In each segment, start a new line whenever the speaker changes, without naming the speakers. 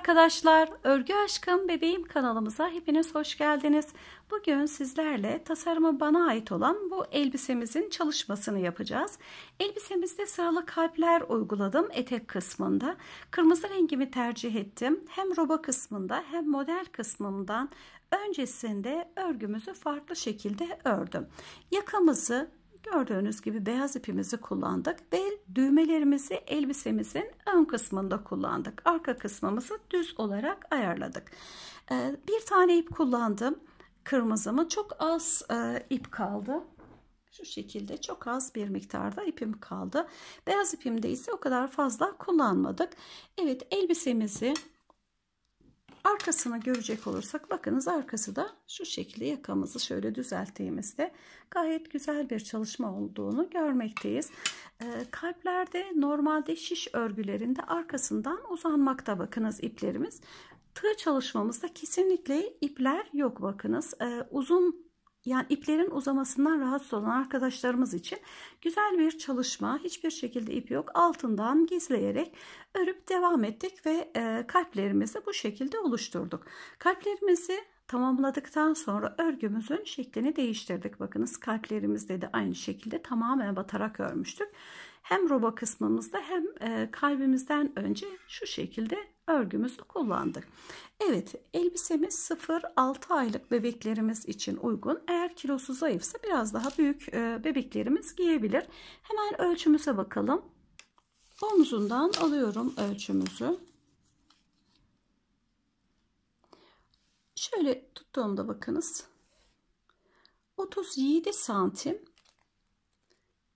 arkadaşlar, Örgü Aşkım Bebeğim kanalımıza hepiniz hoş geldiniz. Bugün sizlerle tasarımı bana ait olan bu elbisemizin çalışmasını yapacağız. Elbisemizde sıralı kalpler uyguladım etek kısmında. Kırmızı rengimi tercih ettim. Hem roba kısmında hem model kısmından öncesinde örgümüzü farklı şekilde ördüm. Yakamızı Gördüğünüz gibi beyaz ipimizi kullandık ve düğmelerimizi elbisemizin ön kısmında kullandık. Arka kısmımızı düz olarak ayarladık. Ee, bir tane ip kullandım. Kırmızımı çok az e, ip kaldı. Şu şekilde çok az bir miktarda ipim kaldı. Beyaz ipimde ise o kadar fazla kullanmadık. Evet elbisemizi arkasını görecek olursak bakınız arkası da şu şekilde yakamızı şöyle düzelttiğimizde gayet güzel bir çalışma olduğunu görmekteyiz. Ee, kalplerde normalde şiş örgülerinde arkasından uzanmakta bakınız iplerimiz. Tığ çalışmamızda kesinlikle ipler yok bakınız. Ee, uzun yani iplerin uzamasından rahatsız olan arkadaşlarımız için güzel bir çalışma. Hiçbir şekilde ip yok. Altından gizleyerek örüp devam ettik ve e, kalplerimizi bu şekilde oluşturduk. Kalplerimizi tamamladıktan sonra örgümüzün şeklini değiştirdik. Bakınız kalplerimizde de aynı şekilde tamamen batarak örmüştük hem roba kısmımızda hem e, kalbimizden önce şu şekilde örgümüzü kullandık. Evet elbisemiz 0-6 aylık bebeklerimiz için uygun. Eğer kilosu zayıfsa biraz daha büyük e, bebeklerimiz giyebilir. Hemen ölçümüze bakalım. Omuzundan alıyorum ölçümüzü. Şöyle tuttuğumda bakınız. 37 santim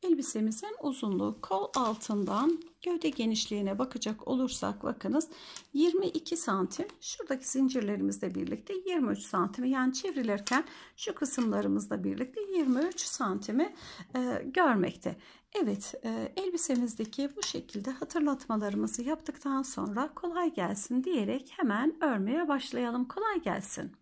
Elbisemizin uzunluğu kol altından gövde genişliğine bakacak olursak bakınız 22 santim şuradaki zincirlerimizle birlikte 23 santimi yani çevrilirken şu kısımlarımızla birlikte 23 santimi e, görmekte. Evet e, elbisemizdeki bu şekilde hatırlatmalarımızı yaptıktan sonra kolay gelsin diyerek hemen örmeye başlayalım. Kolay gelsin.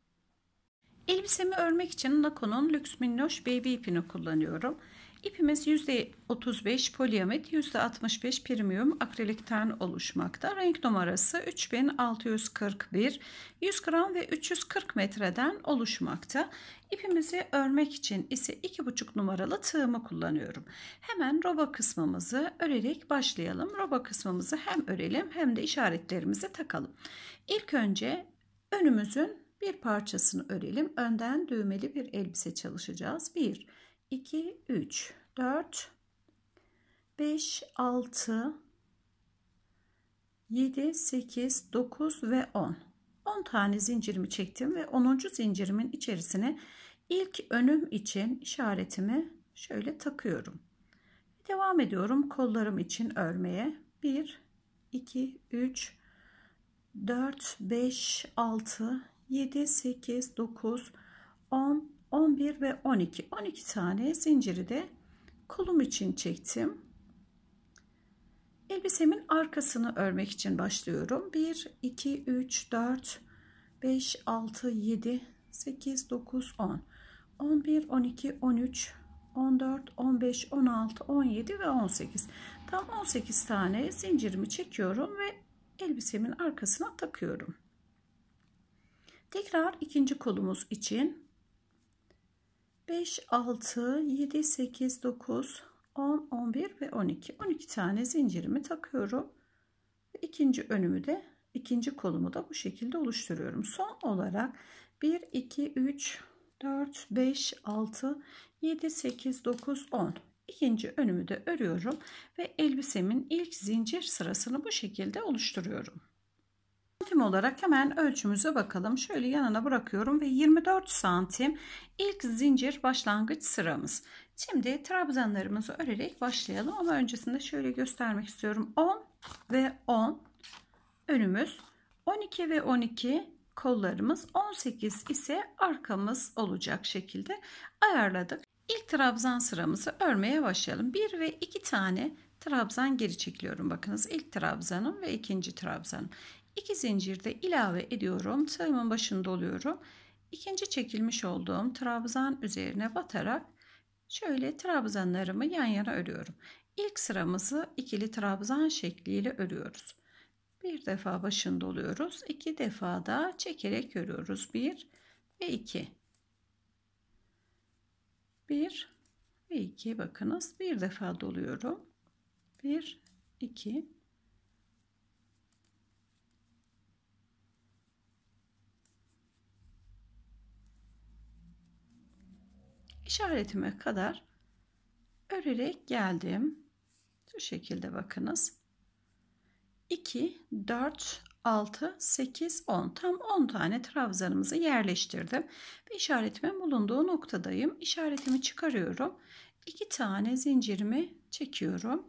Elbisemi örmek için Nako'nun Lüks Minnoş Baby ipini kullanıyorum. İpimiz %35 poliamit, %65 premium akrilikten oluşmakta. Renk numarası 3641, 100 gram ve 340 metreden oluşmakta. İpimizi örmek için ise 2,5 numaralı tığımı kullanıyorum. Hemen roba kısmımızı örerek başlayalım. Roba kısmımızı hem örelim hem de işaretlerimizi takalım. İlk önce önümüzün bir parçasını örelim. Önden düğmeli bir elbise çalışacağız. 1 2, 3, 4, 5, 6, 7, 8, 9 ve 10. 10 tane zincirimi çektim ve 10. zincirimin içerisine ilk önüm için işaretimi şöyle takıyorum. Devam ediyorum kollarım için örmeye. 1, 2, 3, 4, 5, 6, 7, 8, 9, 10, 11 ve 12 12 tane zinciri de kolum için çektim elbisemin arkasını örmek için başlıyorum 1 2 3 4 5 6 7 8 9 10 11 12 13 14 15 16 17 ve 18 tam 18 tane zincirimi çekiyorum ve elbisemin arkasına takıyorum tekrar ikinci kolumuz için 5, 6, 7, 8, 9, 10, 11 ve 12. 12 tane zincirimi takıyorum. İkinci önümü de ikinci kolumu da bu şekilde oluşturuyorum. Son olarak 1, 2, 3, 4, 5, 6, 7, 8, 9, 10. ikinci önümü de örüyorum ve elbisemin ilk zincir sırasını bu şekilde oluşturuyorum santim olarak hemen ölçümüze bakalım. Şöyle yanına bırakıyorum ve 24 santim ilk zincir başlangıç sıramız. Şimdi trabzanlarımızı örerek başlayalım ama öncesinde şöyle göstermek istiyorum. 10 ve 10 önümüz 12 ve 12 kollarımız 18 ise arkamız olacak şekilde ayarladık. İlk trabzan sıramızı örmeye başlayalım. 1 ve 2 tane trabzan geri çekiyorum. Bakınız ilk trabzanım ve ikinci trabzanım. 2 zincirde ilave ediyorum. Tığımın başında oluyorum. İkinci çekilmiş olduğum trabzan üzerine batarak şöyle trabzanlarımı yan yana örüyorum. İlk sıramızı ikili trabzan şekliyle örüyoruz. Bir defa başında oluyoruz. iki defa da çekerek örüyoruz. Bir ve iki. Bir ve iki. Bakınız bir defa doluyorum. Bir, iki, işaretime kadar örerek geldim. Şu şekilde bakınız. 2, 4, 6, 8, 10. Tam 10 tane trabzanımızı yerleştirdim. Ve işaretimin bulunduğu noktadayım. İşaretimi çıkarıyorum. 2 tane zincirimi çekiyorum.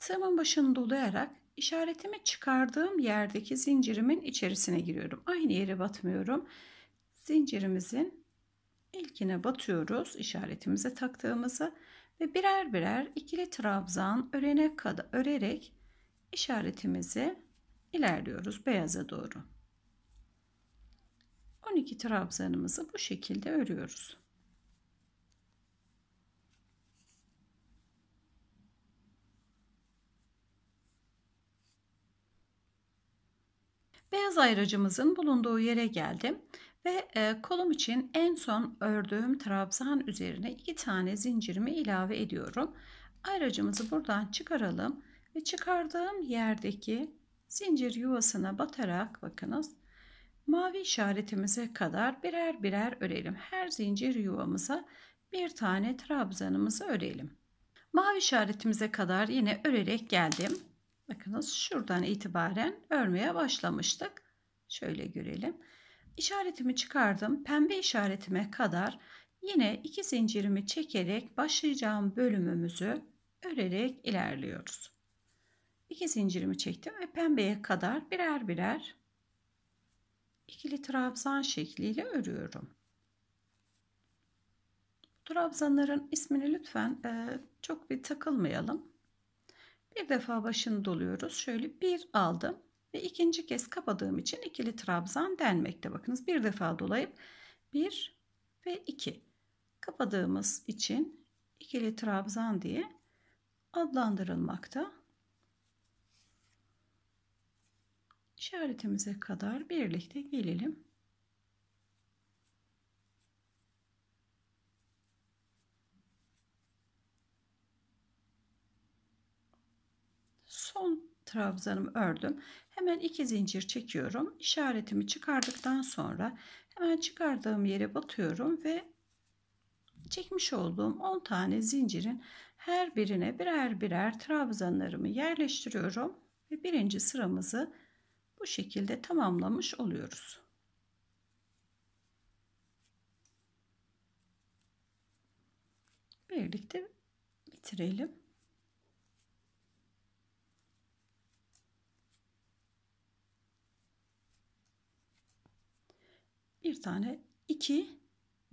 Tığımın başını dolayarak işaretimi çıkardığım yerdeki zincirimin içerisine giriyorum. Aynı yere batmıyorum. Zincirimizin İlkine batıyoruz işaretimize taktığımızı ve birer birer ikili trabzan örene kadar örerek işaretimizi ilerliyoruz beyaza doğru. 12 trabzanımızı bu şekilde örüyoruz. Beyaz ayracımızın bulunduğu yere geldim ve e, kolum için en son ördüğüm trabzan üzerine iki tane zincirimi ilave ediyorum. Ayracımızı buradan çıkaralım ve çıkardığım yerdeki zincir yuvasına batarak bakınız mavi işaretimize kadar birer birer örelim. Her zincir yuvamıza bir tane trabzanımızı örelim. Mavi işaretimize kadar yine örerek geldim. Bakınız şuradan itibaren örmeye başlamıştık. Şöyle görelim işaretimi çıkardım. Pembe işaretime kadar yine iki zincirimi çekerek başlayacağım bölümümüzü örerek ilerliyoruz. İki zincirimi çektim ve pembeye kadar birer birer ikili trabzan şekliyle örüyorum. Trabzanların ismini lütfen e, çok bir takılmayalım. Bir defa başını doluyoruz. Şöyle bir aldım. Ve ikinci kez kapadığım için ikili trabzan denmekte. Bakınız bir defa dolayıp 1 ve 2 kapadığımız için ikili trabzan diye adlandırılmakta. İşaretimize kadar birlikte gelelim. son trabzanımı ördüm Hemen iki zincir çekiyorum. İşaretimi çıkardıktan sonra hemen çıkardığım yere batıyorum ve çekmiş olduğum 10 tane zincirin her birine birer birer trabzanlarımı yerleştiriyorum ve birinci sıramızı bu şekilde tamamlamış oluyoruz. Birlikte bitirelim. bir tane 2,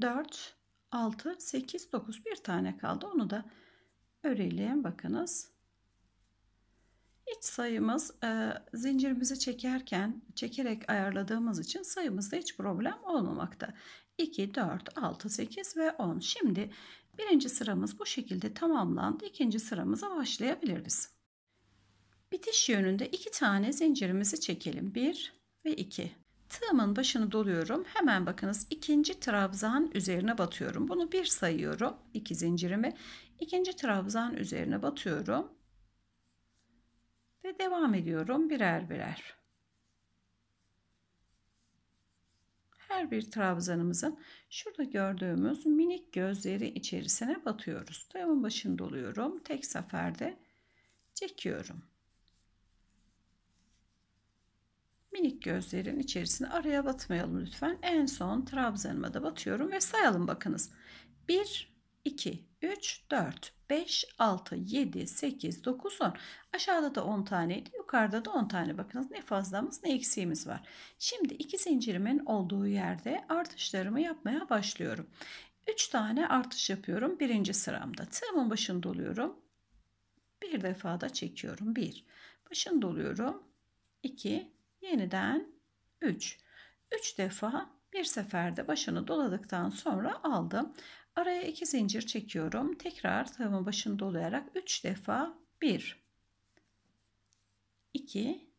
4, 6, 8, 9 bir tane kaldı. Onu da örelim. Bakınız. İç sayımız e, zincirimizi çekerken çekerek ayarladığımız için sayımızda hiç problem olmamakta. 2, 4, 6, 8 ve 10. Şimdi birinci sıramız bu şekilde tamamlandı. ikinci sıramıza başlayabiliriz. Bitiş yönünde iki tane zincirimizi çekelim. 1 ve 2. Tığımın başını doluyorum. Hemen bakınız ikinci trabzan üzerine batıyorum. Bunu bir sayıyorum. iki zincirimi. ikinci trabzan üzerine batıyorum. Ve devam ediyorum birer birer. her bir trabzanımızın şurada gördüğümüz minik gözleri içerisine batıyoruz. Tığımın başını doluyorum. Tek seferde çekiyorum. minik gözlerin içerisine araya batmayalım lütfen. En son trabzanıma da batıyorum ve sayalım bakınız. 1, 2, 3, 4, 5, 6, 7, 8, 9, 10. Aşağıda da 10 taneydi. Yukarıda da 10 tane. Bakınız ne fazlamız ne eksiğimiz var. Şimdi iki zincirimin olduğu yerde artışlarımı yapmaya başlıyorum. 3 tane artış yapıyorum birinci sıramda. Tığımın başını doluyorum. Bir defa da çekiyorum. 1. Başını doluyorum. 2 yeniden 3. 3 defa bir seferde başını doladıktan sonra aldım. Araya 2 zincir çekiyorum. Tekrar tığımın başını dolayarak 3 defa 1 2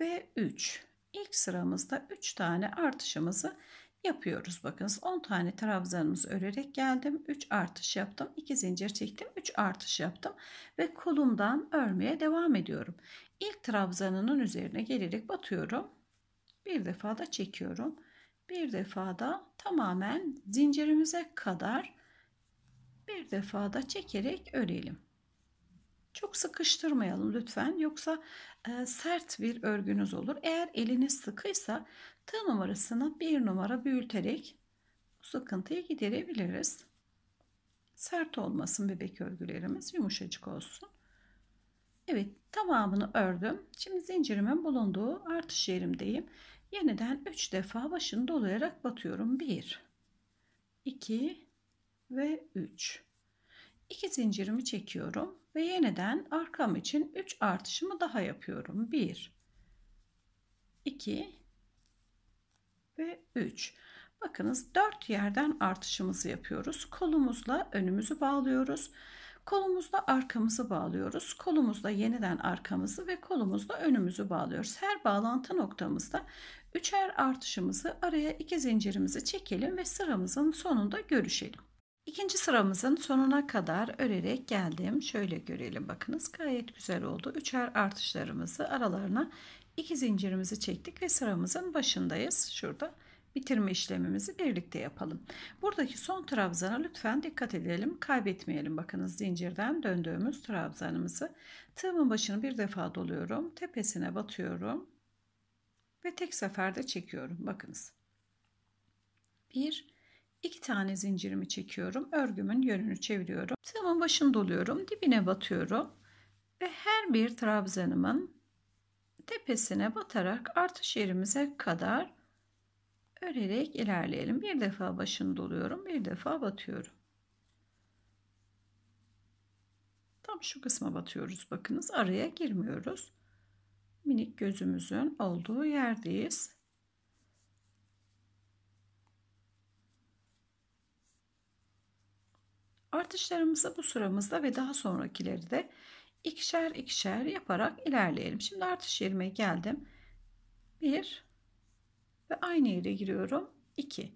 ve 3. İlk sıramızda 3 tane artışımızı yapıyoruz. Bakınız 10 tane trabzanımızı örerek geldim. 3 artış yaptım. 2 zincir çektim. 3 artış yaptım. Ve kolumdan örmeye devam ediyorum. İlk trabzanının üzerine gelerek batıyorum. Bir defa da çekiyorum. Bir defa da tamamen zincirimize kadar bir defa da çekerek örelim. Çok sıkıştırmayalım lütfen yoksa e, sert bir örgünüz olur. Eğer eliniz sıkıysa tığ numarasını bir numara büyüterek sıkıntıyı giderebiliriz. Sert olmasın bebek örgülerimiz yumuşacık olsun. Evet tamamını ördüm. Şimdi zincirimin bulunduğu artış yerimdeyim. Yeniden 3 defa başını dolayarak batıyorum. 1 2 ve 3 2 zincirimi çekiyorum ve yeniden arkam için 3 artışımı daha yapıyorum. 1 2 ve 3. Bakınız 4 yerden artışımızı yapıyoruz. Kolumuzla önümüzü bağlıyoruz. Kolumuzla arkamızı bağlıyoruz. Kolumuzla yeniden arkamızı ve kolumuzla önümüzü bağlıyoruz. Her bağlantı noktamızda üçer artışımızı araya iki zincirimizi çekelim ve sıramızın sonunda görüşelim. İkinci sıramızın sonuna kadar örerek geldim. Şöyle görelim bakınız gayet güzel oldu. Üçer artışlarımızı aralarına iki zincirimizi çektik ve sıramızın başındayız. Şurada bitirme işlemimizi birlikte yapalım. Buradaki son trabzana lütfen dikkat edelim. Kaybetmeyelim. Bakınız zincirden döndüğümüz trabzanımızı. Tığımın başını bir defa doluyorum. Tepesine batıyorum. Ve tek seferde çekiyorum. Bakınız. 1 İki tane zincirimi çekiyorum. Örgümün yönünü çeviriyorum. Tığımın başını doluyorum. Dibine batıyorum. Ve her bir trabzanımın tepesine batarak artış yerimize kadar örerek ilerleyelim. Bir defa başını doluyorum. Bir defa batıyorum. Tam şu kısma batıyoruz. Bakınız araya girmiyoruz. Minik gözümüzün olduğu yerdeyiz. Artışlarımızı bu sıramızda ve daha sonrakileri de ikişer ikişer yaparak ilerleyelim. Şimdi artış yerime geldim. 1 ve aynı yere giriyorum. 2.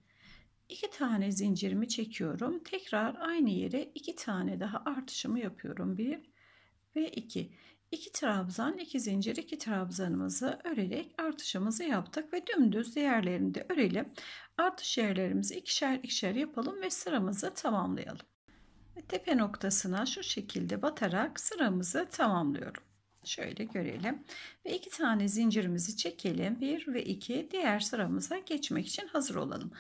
2 tane zincirimi çekiyorum. Tekrar aynı yere 2 tane daha artışımı yapıyorum. 1 ve 2. 2 trabzan, 2 zincir, 2 trabzanımızı örerek artışımızı yaptık ve dümdüz diğerlerini de örelim. Artış yerlerimizi ikişer ikişer yapalım ve sıramızı tamamlayalım ve tepe noktasına şu şekilde batarak sıramızı tamamlıyorum. Şöyle görelim. Ve iki tane zincirimizi çekelim. Bir ve iki diğer sıramıza geçmek için hazır olalım.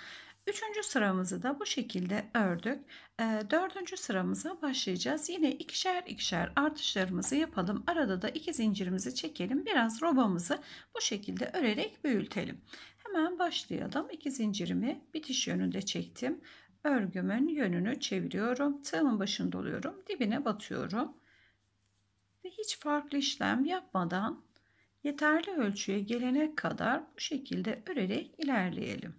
Üçüncü sıramızı da bu şekilde ördük. E, dördüncü sıramıza başlayacağız. Yine ikişer ikişer artışlarımızı yapalım. Arada da iki zincirimizi çekelim. Biraz robamızı bu şekilde örerek büyütelim. Hemen başlayalım. İki zincirimi bitiş yönünde çektim örgümün yönünü çeviriyorum. Tığımın başını doluyorum. Dibine batıyorum. Ve hiç farklı işlem yapmadan yeterli ölçüye gelene kadar bu şekilde örerek ilerleyelim.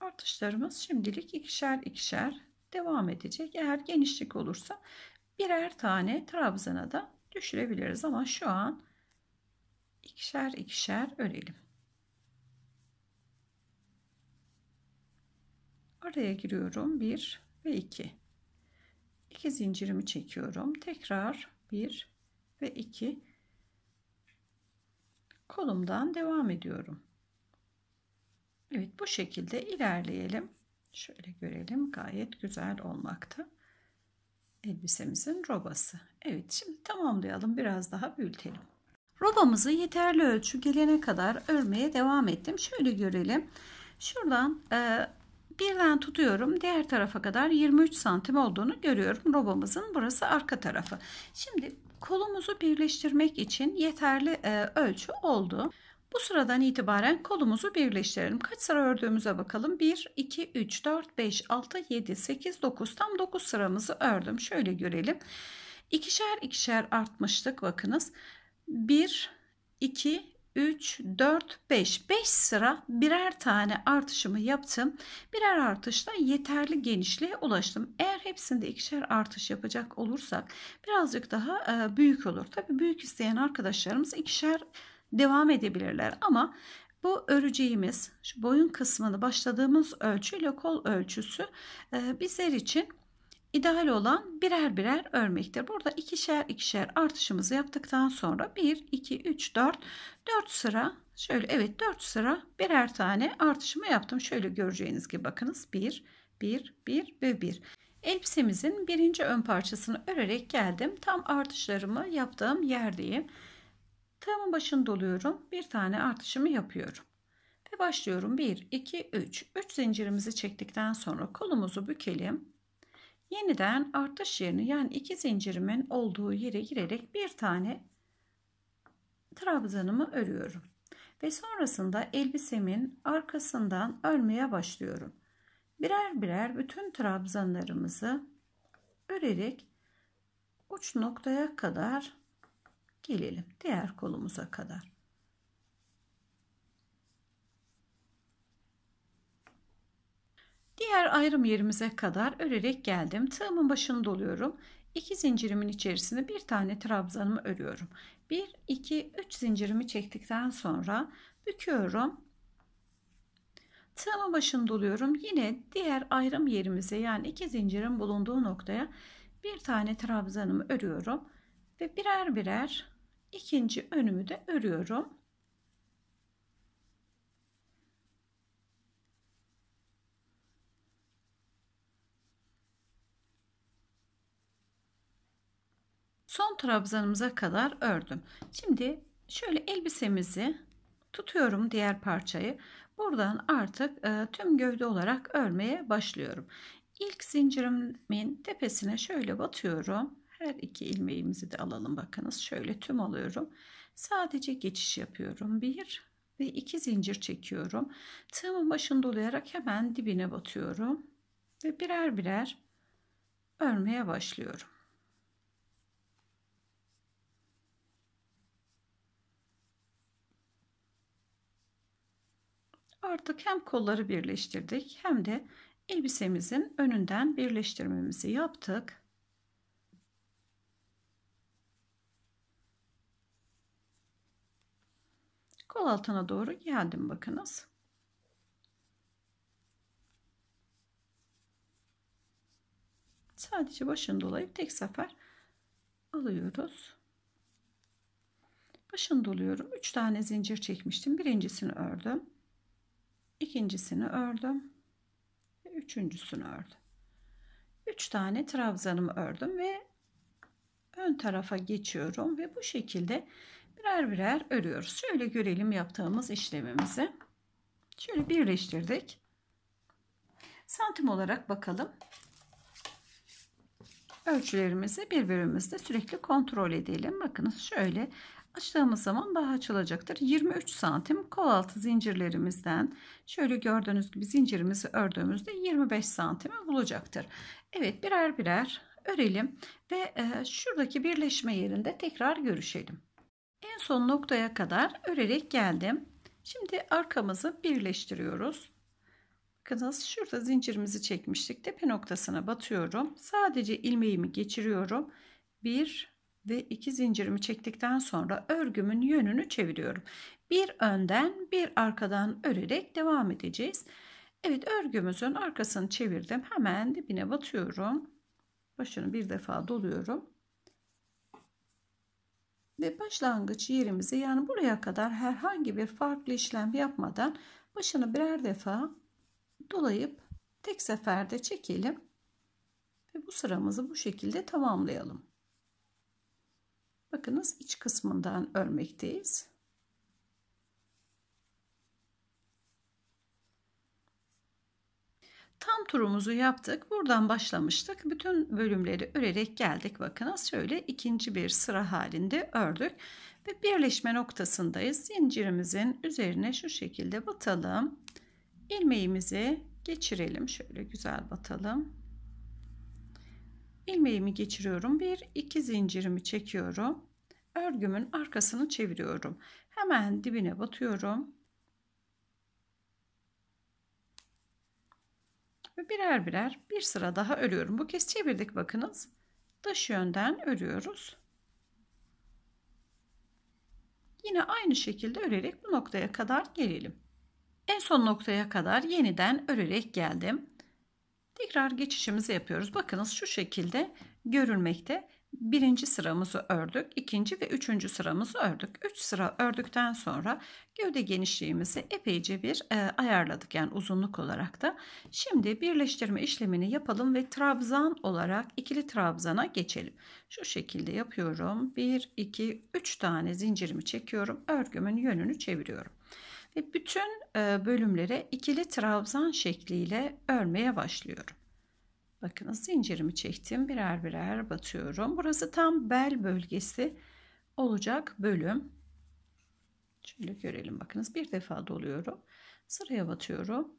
Artışlarımız şimdilik ikişer ikişer devam edecek. Eğer genişlik olursa birer tane trabzana da düşürebiliriz ama şu an ikişer ikişer örelim. araya giriyorum 1 ve 2 2 zincirimi çekiyorum tekrar 1 ve 2 kolumdan devam ediyorum Evet bu şekilde ilerleyelim şöyle görelim gayet güzel olmakta elbisemizin robası Evet şimdi tamamlayalım biraz daha büyütelim robamızı yeterli ölçü gelene kadar örmeye devam ettim şöyle görelim şuradan e, Birden tutuyorum diğer tarafa kadar 23 santim olduğunu görüyorum. Robamızın burası arka tarafı. Şimdi kolumuzu birleştirmek için yeterli e, ölçü oldu. Bu sıradan itibaren kolumuzu birleştirelim. Kaç sıra ördüğümüze bakalım. 1, 2, 3, 4, 5, 6, 7, 8, 9. Tam 9 sıramızı ördüm. Şöyle görelim. İkişer ikişer artmıştık. Bakınız. 1, 2, 3, 4, 5. 5 sıra birer tane artışımı yaptım. Birer artışla yeterli genişliğe ulaştım. Eğer hepsinde ikişer artış yapacak olursak birazcık daha e, büyük olur. Tabi büyük isteyen arkadaşlarımız ikişer devam edebilirler ama bu öreceğimiz şu boyun kısmını başladığımız ölçü ile kol ölçüsü e, bizler için İdeal olan birer birer örmektir. Burada ikişer ikişer artışımızı yaptıktan sonra 1, 2, 3, 4, 4 sıra şöyle evet 4 sıra birer tane artışımı yaptım. Şöyle göreceğiniz gibi bakınız 1, 1, 1 ve 1. Elbisemizin birinci ön parçasını örerek geldim. Tam artışlarımı yaptığım yerdeyim. Tığımın başını doluyorum. Bir tane artışımı yapıyorum. Ve başlıyorum. 1, 2, 3. 3 zincirimizi çektikten sonra kolumuzu bükelim yeniden artış yerini yani iki zincirimin olduğu yere girerek bir tane trabzanımı örüyorum. Ve sonrasında elbisemin arkasından örmeye başlıyorum. Birer birer bütün trabzanlarımızı örerek uç noktaya kadar gelelim. Diğer kolumuza kadar. Diğer ayrım yerimize kadar örerek geldim. Tığımın başını doluyorum. 2 zincirimin içerisine bir tane trabzanımı örüyorum. 1, 2, 3 zincirimi çektikten sonra büküyorum. Tığımın başını doluyorum. Yine diğer ayrım yerimize yani iki zincirin bulunduğu noktaya bir tane trabzanımı örüyorum. Ve birer birer ikinci önümü de örüyorum. son trabzanımıza kadar ördüm. Şimdi şöyle elbisemizi tutuyorum diğer parçayı. Buradan artık e, tüm gövde olarak örmeye başlıyorum. İlk zincirimin tepesine şöyle batıyorum. Her iki ilmeğimizi de alalım bakınız. Şöyle tüm alıyorum. Sadece geçiş yapıyorum. Bir ve iki zincir çekiyorum. Tığımın başını dolayarak hemen dibine batıyorum. Ve birer birer örmeye başlıyorum. Artık hem kolları birleştirdik hem de elbisemizin önünden birleştirmemizi yaptık. Kol altına doğru geldim bakınız. Sadece başını dolayıp tek sefer alıyoruz. Başını doluyorum. 3 tane zincir çekmiştim. Birincisini ördüm ikincisini ördüm ve üçüncüsünü ördüm. Üç tane trabzanımı ördüm ve ön tarafa geçiyorum ve bu şekilde birer birer örüyoruz. Şöyle görelim yaptığımız işlemimizi. Şöyle birleştirdik. Santim olarak bakalım. Ölçülerimizi birbirimizde sürekli kontrol edelim. Bakınız şöyle Açtığımız zaman daha açılacaktır. 23 santim kol altı zincirlerimizden şöyle gördüğünüz gibi zincirimizi ördüğümüzde 25 santimi bulacaktır. Evet birer birer örelim ve e, şuradaki birleşme yerinde tekrar görüşelim. En son noktaya kadar örerek geldim. Şimdi arkamızı birleştiriyoruz. Bakınız şurada zincirimizi çekmiştik. Tepe noktasına batıyorum. Sadece ilmeğimi geçiriyorum. 1 ve iki zincirimi çektikten sonra örgümün yönünü çeviriyorum. Bir önden bir arkadan örerek devam edeceğiz. Evet örgümüzün arkasını çevirdim. Hemen dibine batıyorum. Başını bir defa doluyorum. Ve başlangıç yerimizi yani buraya kadar herhangi bir farklı işlem yapmadan başını birer defa dolayıp tek seferde çekelim. Ve bu sıramızı bu şekilde tamamlayalım. Bakınız iç kısmından örmekteyiz. Tam turumuzu yaptık. Buradan başlamıştık. Bütün bölümleri örerek geldik. Bakınız şöyle ikinci bir sıra halinde ördük. Ve birleşme noktasındayız. Zincirimizin üzerine şu şekilde batalım. Ilmeğimizi geçirelim. Şöyle güzel batalım ilmeğimi geçiriyorum. Bir iki zincirimi çekiyorum. Örgümün arkasını çeviriyorum. Hemen dibine batıyorum. Ve birer birer bir sıra daha örüyorum. Bu kez çevirdik bakınız. Dış yönden örüyoruz. Yine aynı şekilde örerek bu noktaya kadar gelelim. En son noktaya kadar yeniden örerek geldim. Tekrar geçişimizi yapıyoruz. Bakınız şu şekilde görülmekte. Birinci sıramızı ördük. ikinci ve üçüncü sıramızı ördük. Üç sıra ördükten sonra gövde genişliğimizi epeyce bir e, ayarladık. Yani uzunluk olarak da. Şimdi birleştirme işlemini yapalım ve trabzan olarak ikili trabzana geçelim. Şu şekilde yapıyorum. Bir, iki, üç tane zincirimi çekiyorum. Örgümün yönünü çeviriyorum ve bütün e, bölümlere ikili trabzan şekliyle örmeye başlıyorum. Bakınız zincirimi çektim birer birer batıyorum. Burası tam bel bölgesi olacak bölüm. Şöyle görelim bakınız bir defa doluyorum. Sıraya batıyorum.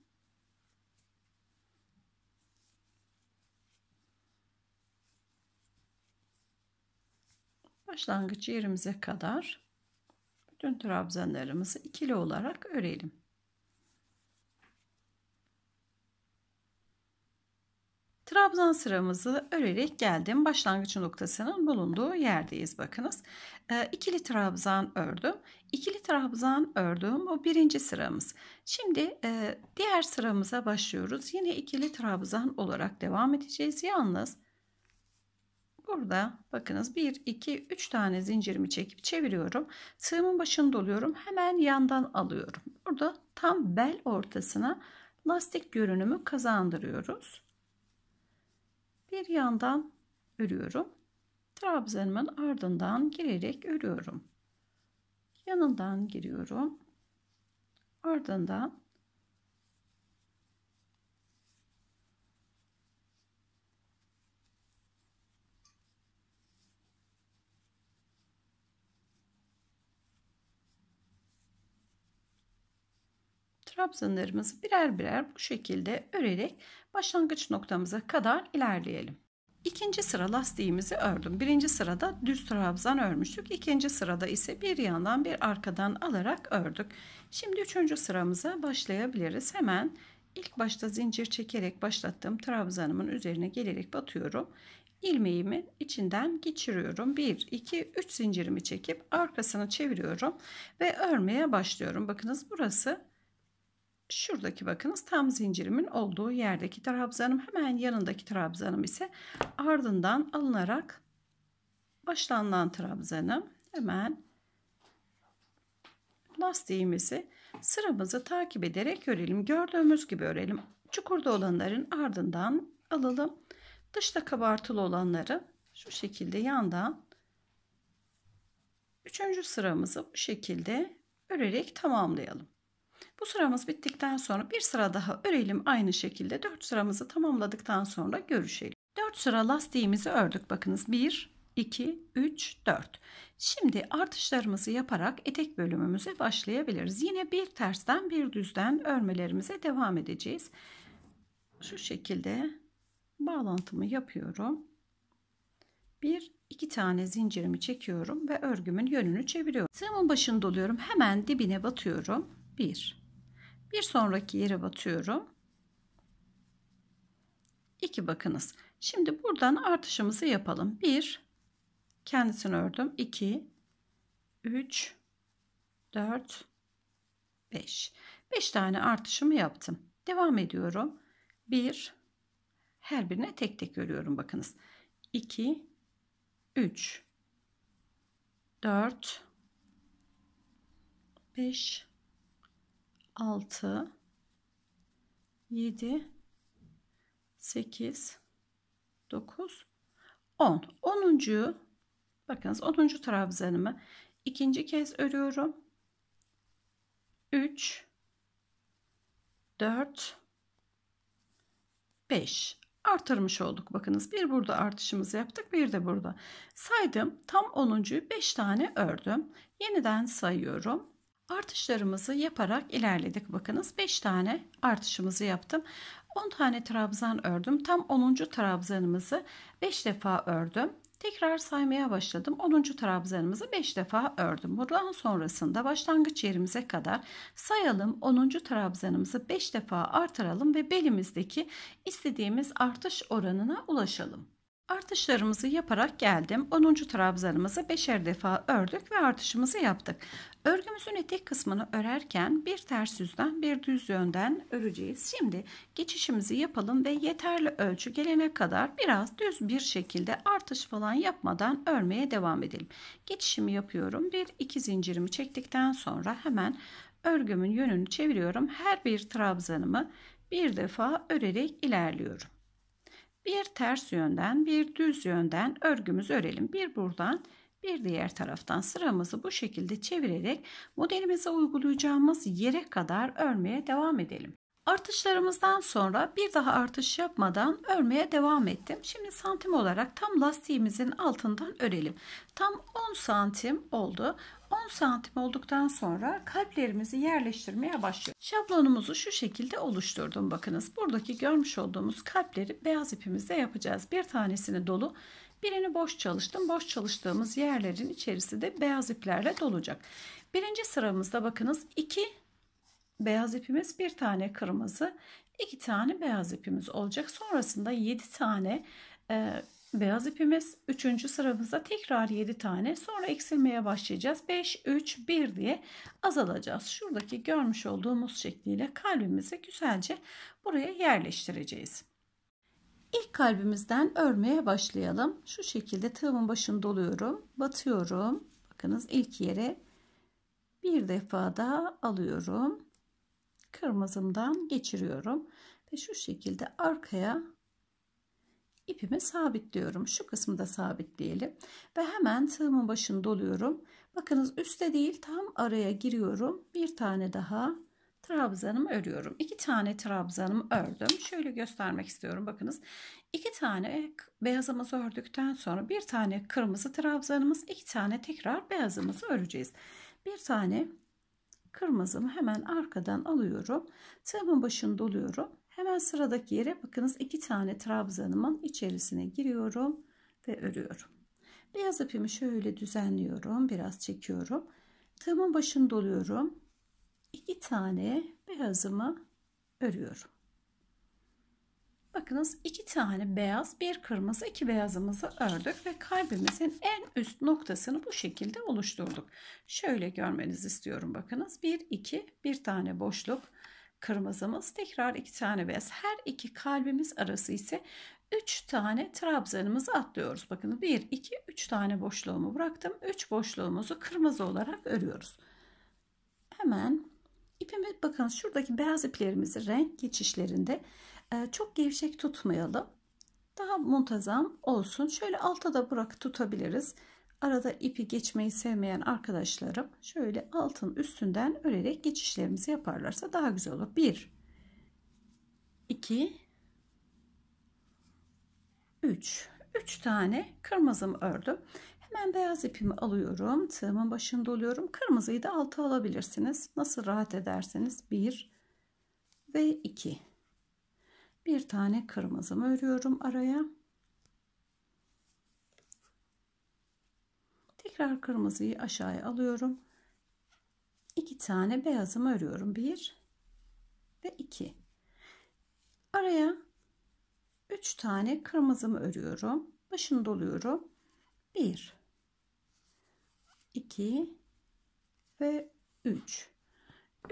Başlangıç yerimize kadar tüm trabzanlarımızı ikili olarak örelim. Trabzan sıramızı örerek geldim. Başlangıç noktasının bulunduğu yerdeyiz bakınız. E, ikili trabzan ördüm. İkili trabzan ördüm. O birinci sıramız. Şimdi e, diğer sıramıza başlıyoruz. Yine ikili trabzan olarak devam edeceğiz. Yalnız Burada bakınız 1, 2, 3 tane zincirimi çekip çeviriyorum. Tığımın başını doluyorum. Hemen yandan alıyorum. Burada tam bel ortasına lastik görünümü kazandırıyoruz. Bir yandan örüyorum. Trabzanımın ardından girerek örüyorum. Yanından giriyorum. Ardından trabzanlarımızı birer birer bu şekilde örerek başlangıç noktamıza kadar ilerleyelim. İkinci sıra lastiğimizi ördüm. Birinci sırada düz trabzan örmüştük. İkinci sırada ise bir yandan bir arkadan alarak ördük. Şimdi üçüncü sıramıza başlayabiliriz. Hemen ilk başta zincir çekerek başlattığım trabzanımın üzerine gelerek batıyorum. İlmeğimi içinden geçiriyorum. 1, 2, 3 zincirimi çekip arkasını çeviriyorum ve örmeye başlıyorum. Bakınız burası şuradaki bakınız tam zincirimin olduğu yerdeki trabzanım hemen yanındaki trabzanım ise ardından alınarak başlanılan trabzanım hemen lastiğimizi sıramızı takip ederek örelim gördüğümüz gibi örelim çukurda olanların ardından alalım dışta kabartılı olanları şu şekilde yandan üçüncü sıramızı bu şekilde örerek tamamlayalım bu sıramız bittikten sonra bir sıra daha örelim aynı şekilde 4 sıramızı tamamladıktan sonra görüşelim. 4 sıra lastiğimizi ördük bakınız 1 2 3 4. Şimdi artışlarımızı yaparak etek bölümümüze başlayabiliriz. Yine bir tersten bir düzden örmelerimize devam edeceğiz. Şu şekilde bağlantımı yapıyorum. Bir iki tane zincirimi çekiyorum ve örgümün yönünü çeviriyorum. Sıramın başını doluyorum. Hemen dibine batıyorum. 1. Bir sonraki yere batıyorum. 2 bakınız. Şimdi buradan artışımızı yapalım. 1 kendisini ördüm. 2 3 4 5 5 tane artışımı yaptım. Devam ediyorum. 1 her birine tek tek örüyorum bakınız. 2 3 4 5 6 7 8 9 10. 10. Bakınız 10. trabzanımı ikinci kez örüyorum. 3 4 5 artırmış olduk. Bakınız bir burada artışımızı yaptık bir de burada. Saydım tam 10. 5 tane ördüm. Yeniden sayıyorum. Artışlarımızı yaparak ilerledik. Bakınız 5 tane artışımızı yaptım. 10 tane trabzan ördüm. Tam 10. trabzanımızı 5 defa ördüm. Tekrar saymaya başladım. 10. trabzanımızı 5 defa ördüm. Buradan sonrasında başlangıç yerimize kadar sayalım. 10. trabzanımızı 5 defa artıralım ve belimizdeki istediğimiz artış oranına ulaşalım. Artışlarımızı yaparak geldim. 10. trabzanımızı 5'er defa ördük ve artışımızı yaptık. Örgümüzün etek kısmını örerken bir ters yüzden bir düz yönden öreceğiz. Şimdi geçişimizi yapalım ve yeterli ölçü gelene kadar biraz düz bir şekilde artış falan yapmadan örmeye devam edelim. Geçişimi yapıyorum. Bir iki zincirimi çektikten sonra hemen örgümün yönünü çeviriyorum. Her bir trabzanımı bir defa örerek ilerliyorum. Bir ters yönden bir düz yönden örgümüzü örelim. Bir buradan bir diğer taraftan sıramızı bu şekilde çevirerek modelimize uygulayacağımız yere kadar örmeye devam edelim. Artışlarımızdan sonra bir daha artış yapmadan örmeye devam ettim. Şimdi santim olarak tam lastiğimizin altından örelim. Tam 10 santim oldu. 10 santim olduktan sonra kalplerimizi yerleştirmeye başlıyoruz. Şablonumuzu şu şekilde oluşturdum. Bakınız buradaki görmüş olduğumuz kalpleri beyaz ipimizle yapacağız. Bir tanesini dolu birini boş çalıştım. Boş çalıştığımız yerlerin içerisi de beyaz iplerle dolacak. Birinci sıramızda bakınız 2 beyaz ipimiz bir tane kırmızı iki tane beyaz ipimiz olacak sonrasında yedi tane e, beyaz ipimiz üçüncü sıramızda tekrar yedi tane sonra eksilmeye başlayacağız 5 3 1 diye azalacağız şuradaki görmüş olduğumuz şekliyle kalbimizi güzelce buraya yerleştireceğiz İlk kalbimizden örmeye başlayalım şu şekilde tığımın başını doluyorum batıyorum bakınız ilk yere bir defa daha alıyorum kırmızımdan geçiriyorum ve şu şekilde arkaya ipimi sabitliyorum. Şu kısmı da sabitleyelim ve hemen tığımın başını doluyorum. Bakınız üstte değil tam araya giriyorum. Bir tane daha trabzanımı örüyorum. İki tane trabzanım ördüm. Şöyle göstermek istiyorum. Bakınız iki tane beyazımızı ördükten sonra bir tane kırmızı trabzanımız iki tane tekrar beyazımızı öreceğiz. Bir tane Kırmızımı hemen arkadan alıyorum. Tığımın başını doluyorum. Hemen sıradaki yere bakınız iki tane trabzanımın içerisine giriyorum ve örüyorum. Beyaz ipimi şöyle düzenliyorum. Biraz çekiyorum. Tığımın başını doluyorum. iki tane beyazımı örüyorum. Bakınız iki tane beyaz, bir kırmızı, iki beyazımızı ördük ve kalbimizin en üst noktasını bu şekilde oluşturduk. Şöyle görmenizi istiyorum bakınız. Bir, iki, bir tane boşluk, kırmızımız, tekrar iki tane beyaz. Her iki kalbimiz arası ise üç tane trabzanımızı atlıyoruz. Bakın bir iki üç tane boşluğumu bıraktım. Üç boşluğumuzu kırmızı olarak örüyoruz. Hemen ipimi bakın şuradaki beyaz iplerimizi renk geçişlerinde ee, çok gevşek tutmayalım. Daha muntazam olsun. Şöyle alta da bırak tutabiliriz. Arada ipi geçmeyi sevmeyen arkadaşlarım şöyle altın üstünden örerek geçişlerimizi yaparlarsa daha güzel olur. 1 2 3 3 tane kırmızım ördüm. Hemen beyaz ipimi alıyorum. Tığımın başında oluyorum. Kırmızıyı da alta alabilirsiniz. Nasıl rahat ederseniz. 1 ve 2 bir tane kırmızımı örüyorum araya tekrar kırmızıyı aşağıya alıyorum iki tane beyazımı örüyorum bir ve iki araya üç tane kırmızımı örüyorum başını doluyorum bir iki ve üç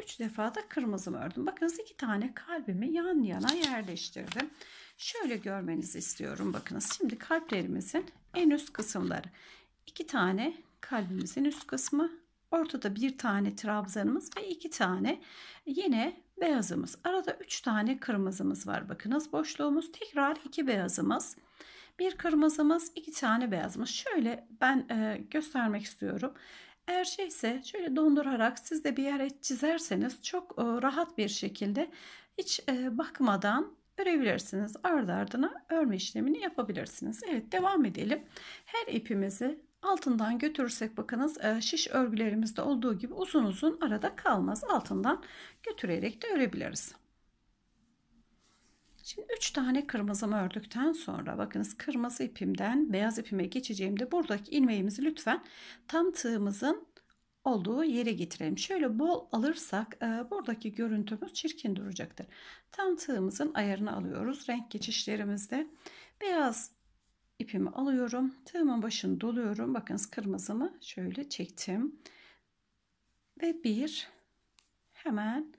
3 defa da kırmızımı ördüm. Bakınız iki tane kalbimi yan yana yerleştirdim. Şöyle görmenizi istiyorum. Bakınız şimdi kalplerimizin en üst kısımları. İki tane kalbimizin üst kısmı. Ortada bir tane trabzanımız ve iki tane yine beyazımız. Arada üç tane kırmızımız var. Bakınız boşluğumuz tekrar iki beyazımız. Bir kırmızımız, iki tane beyazımız. Şöyle ben e, göstermek istiyorum. Eğer şeyse şöyle dondurarak siz de bir yere çizerseniz çok e, rahat bir şekilde hiç e, bakmadan örebilirsiniz. Ardı ardına örme işlemini yapabilirsiniz. Evet devam edelim. Her ipimizi altından götürürsek bakınız e, şiş örgülerimizde olduğu gibi uzun uzun arada kalmaz. Altından götürerek de örebiliriz. Şimdi 3 tane kırmızımı ördükten sonra bakınız kırmızı ipimden beyaz ipime geçeceğimde buradaki ilmeğimizi lütfen tam tığımızın olduğu yere getirelim. Şöyle bol alırsak e, buradaki görüntümüz çirkin duracaktır. Tam tığımızın ayarını alıyoruz. Renk geçişlerimizde beyaz ipimi alıyorum. Tığımın başını doluyorum. Bakınız kırmızımı şöyle çektim. Ve bir hemen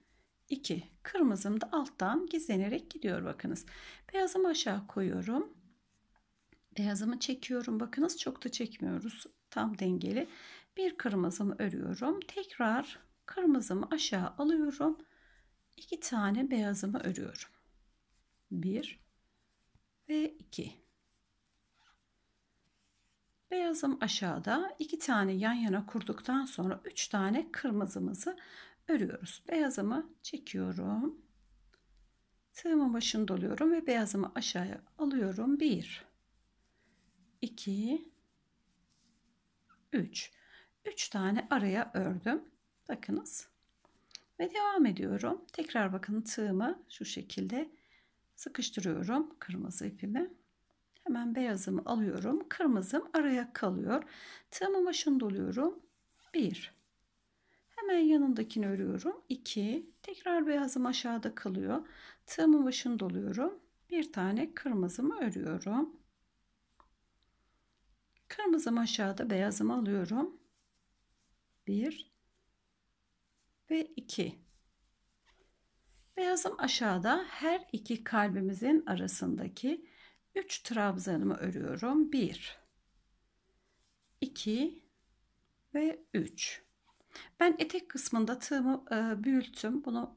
2. Kırmızım da alttan gizlenerek gidiyor bakınız. Beyazımı aşağı koyuyorum. Beyazımı çekiyorum. Bakınız çok da çekmiyoruz. Tam dengeli. Bir kırmızımı örüyorum. Tekrar kırmızımı aşağı alıyorum. iki tane beyazımı örüyorum. 1 ve 2. Beyazım aşağıda iki tane yan yana kurduktan sonra üç tane kırmızımızı örüyoruz. Beyazımı çekiyorum. Tığımın başını doluyorum ve beyazımı aşağıya alıyorum. 1 2 3 3 tane araya ördüm. Bakınız. Ve devam ediyorum. Tekrar bakın tığımı şu şekilde sıkıştırıyorum kırmızı ipimi. Hemen beyazımı alıyorum. Kırmızım araya kalıyor. Tığımın başını doluyorum. 1 Hemen yanındakini örüyorum. 2. Tekrar beyazım aşağıda kalıyor. Tığımın başını doluyorum. Bir tane kırmızımı örüyorum. Kırmızım aşağıda beyazımı alıyorum. 1 ve 2. Beyazım aşağıda her iki kalbimizin arasındaki 3 trabzanımı örüyorum. 1 2 ve 3. Ben etek kısmında tığımı e, büyüttüm. Bunu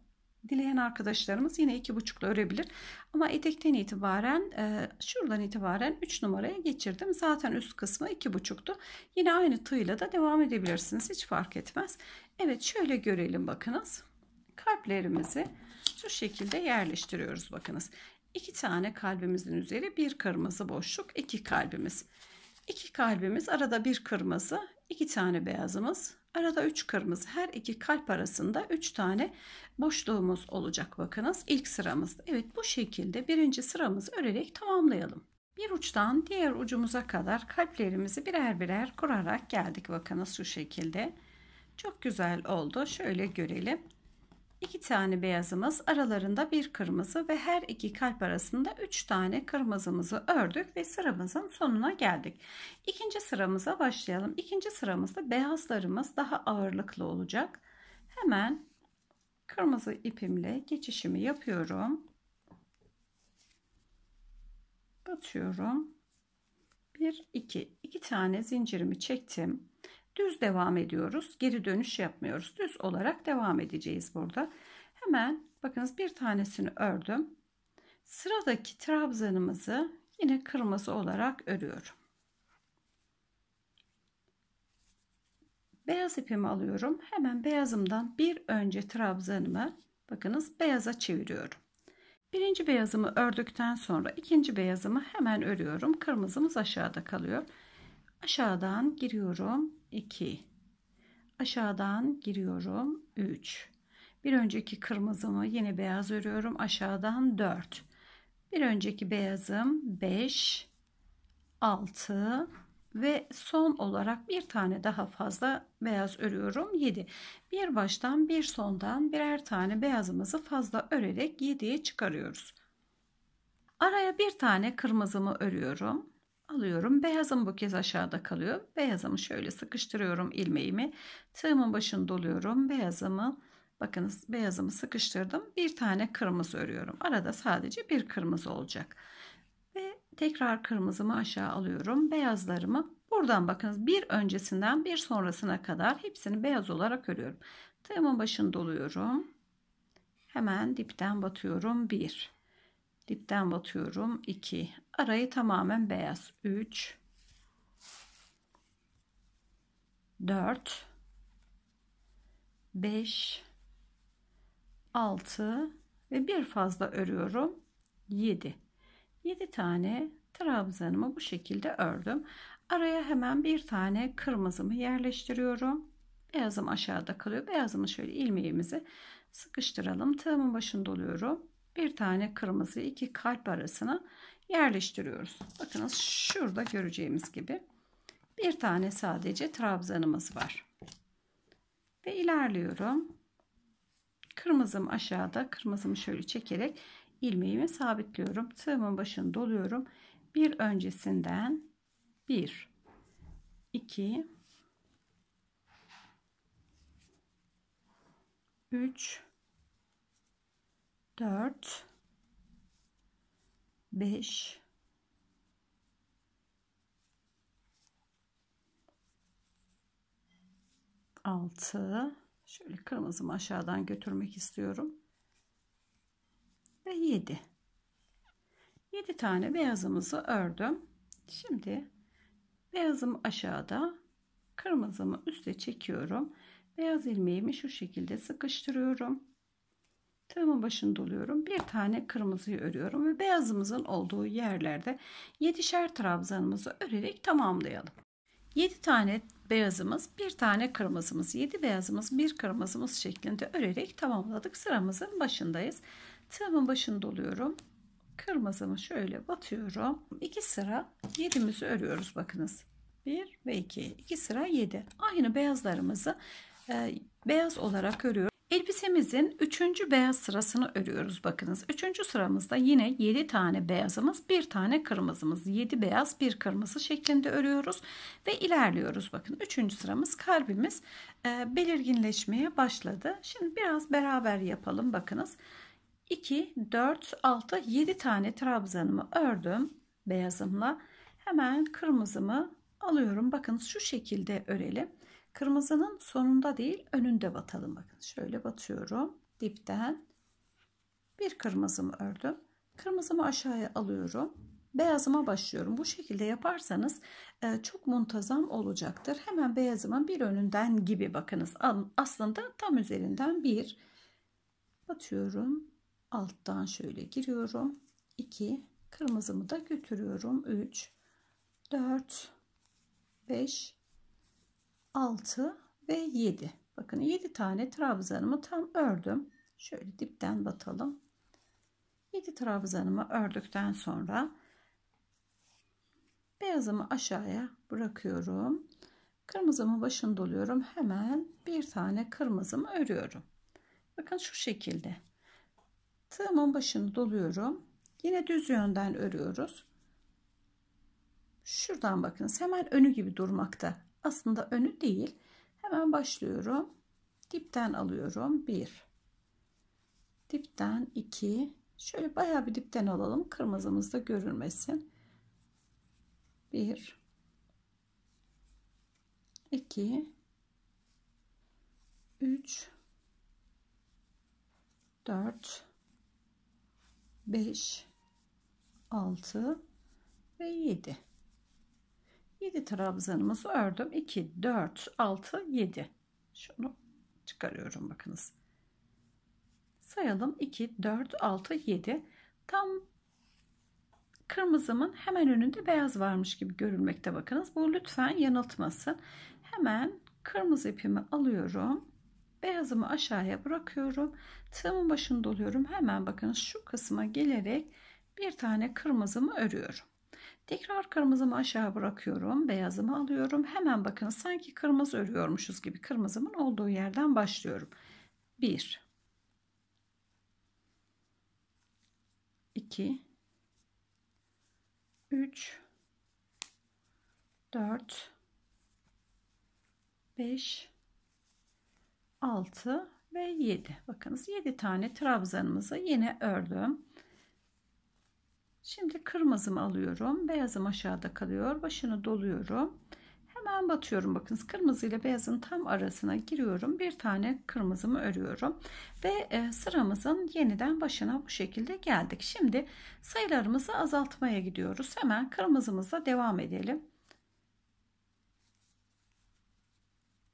dileyen arkadaşlarımız yine iki buçukla örebilir. Ama etekten itibaren e, şuradan itibaren 3 numaraya geçirdim. Zaten üst kısmı iki buçuktu. Yine aynı tığla da devam edebilirsiniz. Hiç fark etmez. Evet şöyle görelim bakınız. Kalplerimizi şu şekilde yerleştiriyoruz bakınız. İki tane kalbimizin üzeri bir kırmızı boşluk iki kalbimiz. İki kalbimiz arada bir kırmızı iki tane beyazımız Arada 3 kırmızı her iki kalp arasında 3 tane boşluğumuz olacak bakınız ilk sıramızda. Evet bu şekilde birinci sıramızı örerek tamamlayalım. Bir uçtan diğer ucumuza kadar kalplerimizi birer birer kurarak geldik bakınız şu şekilde. Çok güzel oldu. Şöyle görelim. 2 tane beyazımız aralarında bir kırmızı ve her iki kalp arasında 3 tane kırmızımızı ördük ve sıramızın sonuna geldik. İkinci sıramıza başlayalım. İkinci sıramızda beyazlarımız daha ağırlıklı olacak. Hemen kırmızı ipimle geçişimi yapıyorum. Batıyorum. 1 2 2 tane zincirimi çektim. Düz devam ediyoruz. Geri dönüş yapmıyoruz. Düz olarak devam edeceğiz burada. Hemen bakınız bir tanesini ördüm. Sıradaki trabzanımızı yine kırmızı olarak örüyorum. Beyaz ipimi alıyorum. Hemen beyazımdan bir önce trabzanımı bakınız beyaza çeviriyorum. Birinci beyazımı ördükten sonra ikinci beyazımı hemen örüyorum. Kırmızımız aşağıda kalıyor. Aşağıdan giriyorum. 2 aşağıdan giriyorum 3 bir önceki kırmızımı yine beyaz örüyorum aşağıdan 4 bir önceki beyazım 5 6 ve son olarak bir tane daha fazla beyaz örüyorum 7 bir baştan bir sondan birer tane beyazımızı fazla örerek 7'ye çıkarıyoruz araya bir tane kırmızımı örüyorum alıyorum. Beyazım bu kez aşağıda kalıyor. Beyazımı şöyle sıkıştırıyorum ilmeğimi. Tığımın başını doluyorum. Beyazımı bakınız beyazımı sıkıştırdım. Bir tane kırmızı örüyorum. Arada sadece bir kırmızı olacak. Ve tekrar kırmızımı aşağı alıyorum. Beyazlarımı buradan bakınız bir öncesinden bir sonrasına kadar hepsini beyaz olarak örüyorum. Tığımın başını doluyorum. Hemen dipten batıyorum. 1 dipten batıyorum 2 Arayı tamamen beyaz. 3 4 5 6 ve bir fazla örüyorum. 7 7 tane trabzanımı bu şekilde ördüm. Araya hemen bir tane kırmızımı yerleştiriyorum. Beyazım aşağıda kalıyor. Beyazımı şöyle ilmeğimizi sıkıştıralım. Tığımın başında oluyorum. Bir tane kırmızı iki kalp arasına yerleştiriyoruz. Bakınız şurada göreceğimiz gibi bir tane sadece trabzanımız var. Ve ilerliyorum. Kırmızım aşağıda. Kırmızımı şöyle çekerek ilmeğimi sabitliyorum. Tığımın başını doluyorum. Bir öncesinden 1 2 3 4 5 6 şöyle kırmızımı aşağıdan götürmek istiyorum ve 7 7 tane beyazımızı ördüm şimdi beyazımı aşağıda kırmızımı üste çekiyorum beyaz ilmeğimi şu şekilde sıkıştırıyorum Tığımın başını doluyorum. Bir tane kırmızıyı örüyorum ve beyazımızın olduğu yerlerde 7'şer trabzanımızı örerek tamamlayalım. 7 tane beyazımız, bir tane kırmızımız, 7 beyazımız, bir kırmızımız şeklinde örerek tamamladık. Sıramızın başındayız. Tığımın başını doluyorum. Kırmızımı şöyle batıyorum. 2 sıra 7'mizi örüyoruz bakınız. 1 ve 2. 2 sıra 7. Aynı beyazlarımızı e, beyaz olarak örüyorum. Elbisemizin 3. beyaz sırasını örüyoruz bakınız. 3. sıramızda yine 7 tane beyazımız, 1 tane kırmızımız. 7 beyaz, 1 kırmızı şeklinde örüyoruz ve ilerliyoruz bakın. 3. sıramız kalbimiz e, belirginleşmeye başladı. Şimdi biraz beraber yapalım bakınız. 2, 4, 6, 7 tane trabzanımı ördüm beyazımla. Hemen kırmızımı alıyorum. Bakın şu şekilde örelim. Kırmızının sonunda değil önünde batalım. Bakın şöyle batıyorum. Dipten bir kırmızımı ördüm. Kırmızımı aşağıya alıyorum. Beyazıma başlıyorum. Bu şekilde yaparsanız e, çok muntazam olacaktır. Hemen beyazımın bir önünden gibi bakınız. Aslında tam üzerinden bir batıyorum. Alttan şöyle giriyorum. 2 kırmızımı da götürüyorum. 3 4 5 6 ve 7. Bakın 7 tane trabzanımı tam ördüm. Şöyle dipten batalım. 7 trabzanımı ördükten sonra beyazımı aşağıya bırakıyorum. Kırmızımı başını doluyorum. Hemen bir tane kırmızımı örüyorum. Bakın şu şekilde. Tığımın başını doluyorum. Yine düz yönden örüyoruz. Şuradan bakın hemen önü gibi durmakta aslında önü değil. Hemen başlıyorum. Dipten alıyorum. 1 Dipten 2 Şöyle bayağı bir dipten alalım. Kırmızımız da görünmesin. 1 2 3 4 5 6 ve 7 7 trabzanımızı ördüm. 2, 4, 6, 7. Şunu çıkarıyorum bakınız. Sayalım 2, 4, 6, 7. Tam kırmızımın hemen önünde beyaz varmış gibi görülmekte bakınız. Bu lütfen yanıltmasın. Hemen kırmızı ipimi alıyorum. Beyazımı aşağıya bırakıyorum. Tığımın başını doluyorum. Hemen bakın şu kısma gelerek bir tane kırmızımı örüyorum. Tekrar kırmızımı aşağı bırakıyorum. Beyazımı alıyorum. Hemen bakın sanki kırmızı örüyormuşuz gibi kırmızımın olduğu yerden başlıyorum. 1 2 3 4 5 6 ve 7. Bakınız 7 tane trabzanımızı yine ördüm. Şimdi kırmızımı alıyorum. Beyazım aşağıda kalıyor. Başını doluyorum. Hemen batıyorum. Bakınız kırmızı ile beyazın tam arasına giriyorum. Bir tane kırmızımı örüyorum. Ve e, sıramızın yeniden başına bu şekilde geldik. Şimdi sayılarımızı azaltmaya gidiyoruz. Hemen kırmızımızla devam edelim.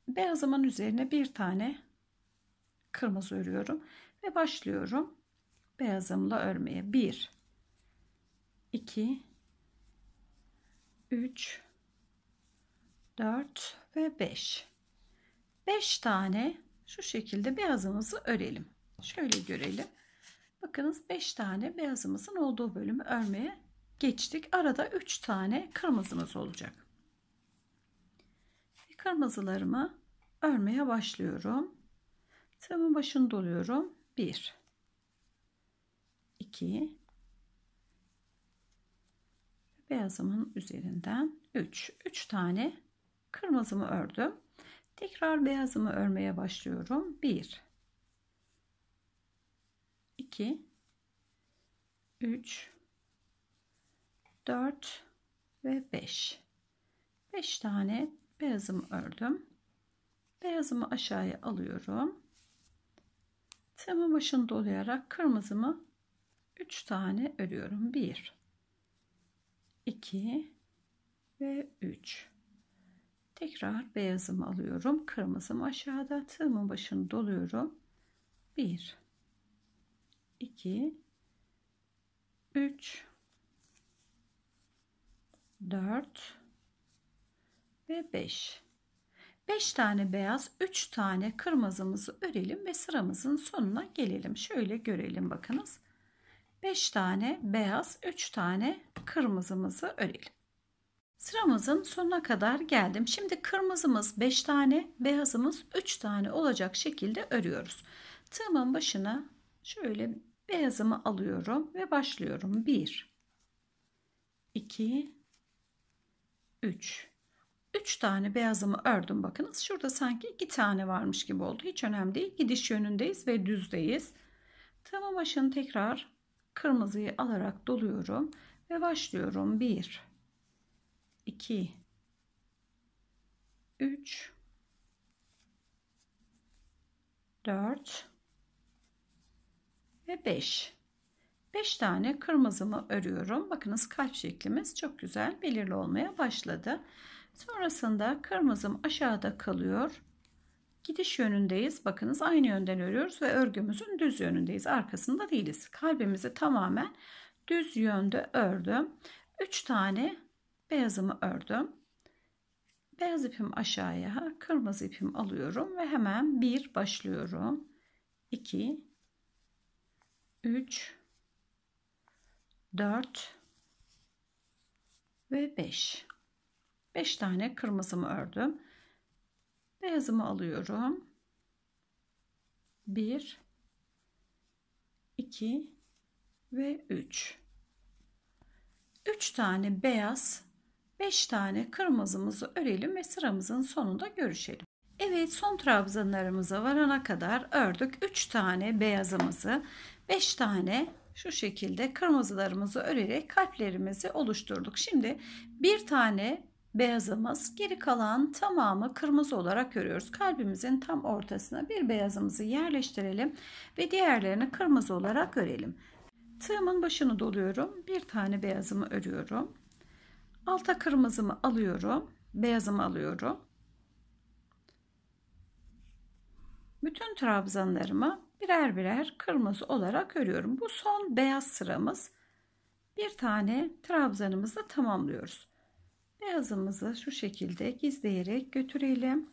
Beyazımın üzerine bir tane kırmızı örüyorum. Ve başlıyorum. Beyazımla örmeye. 1 2 3 4 ve 5 5 tane şu şekilde beyazımızı örelim şöyle görelim bakınız 5 tane beyazımızın olduğu bölümü örmeye geçtik arada 3 tane kırmızımız olacak kırmızılarımı örmeye başlıyorum sıramın başını doluyorum 1 2 beyazımın üzerinden 3 3 tane kırmızımı ördüm tekrar beyazımı örmeye başlıyorum 1 2 3 4 ve 5 5 tane beyazımı ördüm beyazımı aşağıya alıyorum tığımın başını dolayarak kırmızımı 3 tane örüyorum 1 2 ve 3 tekrar beyazımı alıyorum kırmızım aşağıda tığımın başını doluyorum 1 2 3 4 ve 5 5 tane beyaz 3 tane kırmızımızı örelim ve sıramızın sonuna gelelim şöyle görelim bakınız 5 tane beyaz, 3 tane kırmızımızı örelim. Sıramızın sonuna kadar geldim. Şimdi kırmızımız 5 tane, beyazımız 3 tane olacak şekilde örüyoruz. Tığımın başına şöyle beyazımı alıyorum ve başlıyorum. 1 2 3 3 tane beyazımı ördüm. Bakınız şurada sanki 2 tane varmış gibi oldu. Hiç önemli değil. Gidiş yönündeyiz ve düzdeyiz. Tığımın başını tekrar kırmızıyı alarak doluyorum ve başlıyorum 1 2 3 4 ve 5 5 tane kırmızımı örüyorum bakınız kalp şeklimiz çok güzel belirli olmaya başladı sonrasında kırmızım aşağıda kalıyor Gidiş yönündeyiz. Bakınız aynı yönden örüyoruz ve örgümüzün düz yönündeyiz. Arkasında değiliz. Kalbimizi tamamen düz yönde ördüm. 3 tane beyazımı ördüm. Beyaz ipim aşağıya, kırmızı ipim alıyorum ve hemen bir başlıyorum. 2 3 4 ve 5. 5 tane kırmızımı ördüm. Beyazımı alıyorum. 1 2 ve 3. 3 tane beyaz, 5 tane kırmızımızı örelim ve sıramızın sonunda görüşelim. Evet son trabzanlarımıza varana kadar ördük. 3 tane beyazımızı, 5 tane şu şekilde kırmızılarımızı örerek kalplerimizi oluşturduk. Şimdi bir tane beyazımız. Geri kalan tamamı kırmızı olarak örüyoruz. Kalbimizin tam ortasına bir beyazımızı yerleştirelim ve diğerlerini kırmızı olarak örelim. Tığımın başını doluyorum. Bir tane beyazımı örüyorum. Alta kırmızımı alıyorum. Beyazımı alıyorum. Bütün trabzanlarımı birer birer kırmızı olarak örüyorum. Bu son beyaz sıramız. Bir tane trabzanımızla tamamlıyoruz. Beyazımızı şu şekilde gizleyerek götürelim.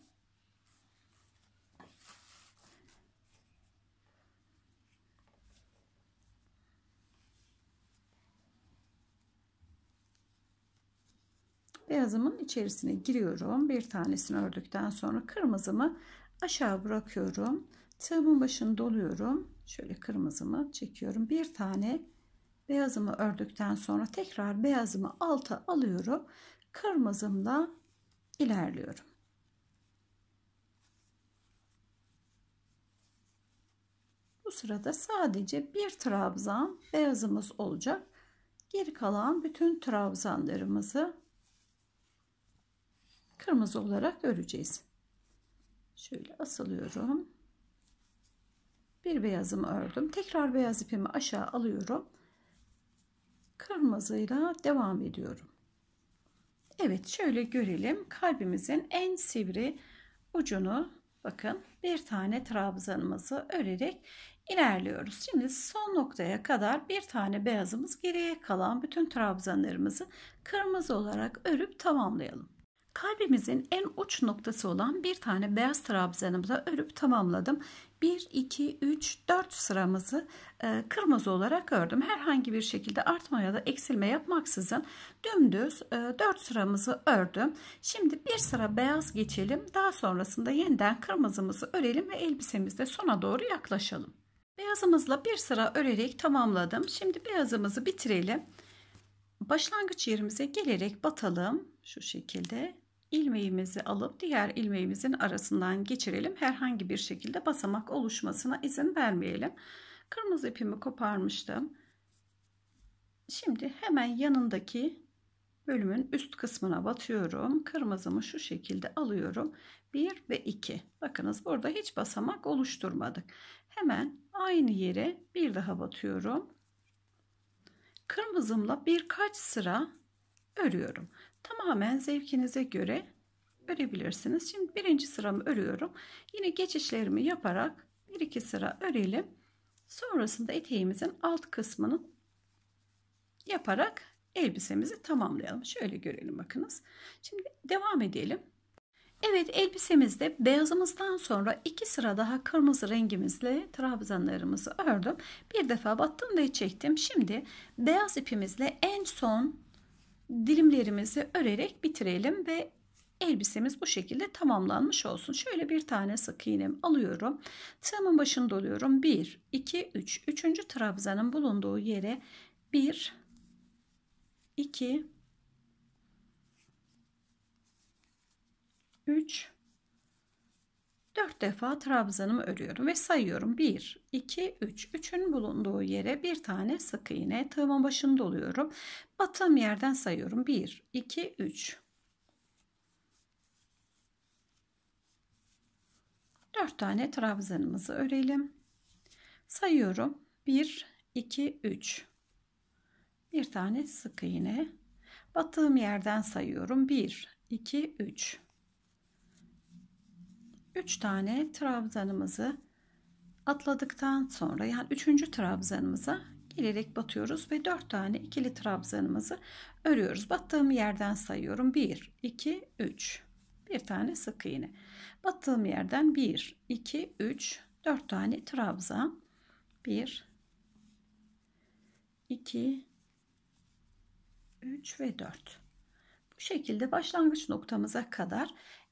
Beyazımın içerisine giriyorum. Bir tanesini ördükten sonra kırmızımı aşağı bırakıyorum. Tığımın başını doluyorum. Şöyle kırmızımı çekiyorum. Bir tane beyazımı ördükten sonra tekrar beyazımı alta alıyorum kırmızımla ilerliyorum. Bu sırada sadece bir trabzan beyazımız olacak. Geri kalan bütün trabzanlarımızı kırmızı olarak öreceğiz. Şöyle asılıyorum. Bir beyazımı ördüm. Tekrar beyaz ipimi aşağı alıyorum. Kırmızıyla devam ediyorum. Evet şöyle görelim. Kalbimizin en sivri ucunu bakın bir tane trabzanımızı örerek ilerliyoruz. Şimdi son noktaya kadar bir tane beyazımız geriye kalan bütün trabzanlarımızı kırmızı olarak örüp tamamlayalım. Kalbimizin en uç noktası olan bir tane beyaz trabzanımıza örüp tamamladım. 1, 2, 3, 4 sıramızı e, kırmızı olarak ördüm. Herhangi bir şekilde artma ya da eksilme yapmaksızın dümdüz 4 e, sıramızı ördüm. Şimdi bir sıra beyaz geçelim. Daha sonrasında yeniden kırmızımızı örelim ve elbisemizde sona doğru yaklaşalım. Beyazımızla bir sıra örerek tamamladım. Şimdi beyazımızı bitirelim. Başlangıç yerimize gelerek batalım. Şu şekilde ilmeğimizi alıp diğer ilmeğimizin arasından geçirelim. Herhangi bir şekilde basamak oluşmasına izin vermeyelim. Kırmızı ipimi koparmıştım. Şimdi hemen yanındaki bölümün üst kısmına batıyorum. Kırmızımı şu şekilde alıyorum. 1 ve 2. Bakınız burada hiç basamak oluşturmadık. Hemen aynı yere bir daha batıyorum. Kırmızımla birkaç sıra örüyorum. Tamamen zevkinize göre örebilirsiniz. Şimdi birinci sıramı örüyorum. Yine geçişlerimi yaparak bir iki sıra örelim. Sonrasında eteğimizin alt kısmını yaparak elbisemizi tamamlayalım. Şöyle görelim bakınız. Şimdi devam edelim. Evet elbisemizde beyazımızdan sonra iki sıra daha kırmızı rengimizle trabzanlarımızı ördüm. Bir defa battım ve çektim. Şimdi beyaz ipimizle en son dilimlerimizi örerek bitirelim ve elbisemiz bu şekilde tamamlanmış olsun. Şöyle bir tane sık iğnem alıyorum. Tığımın başını doluyorum. 1, 2, 3. Üçüncü trabzanın bulunduğu yere 1, 2, 3, 4 defa trabzanımı örüyorum ve sayıyorum. 1, 2, 3. 3'ün bulunduğu yere bir tane sık iğne tığımın başını doluyorum. Battığım yerden sayıyorum. 1, 2, 3. 4 tane trabzanımızı örelim. Sayıyorum. 1, 2, 3. Bir tane sık iğne. Battığım yerden sayıyorum. 1, 2, 3. 3 tane trabzanımızı atladıktan sonra yani 3. trabzanımıza gelerek batıyoruz ve 4 tane ikili trabzanımızı örüyoruz. Battığım yerden sayıyorum. 1, 2, 3. Bir tane sık iğne. Battığım yerden 1, 2, 3, 4 tane trabzan. 1, 2, 3 ve 4. Bu şekilde başlangıç noktamıza kadar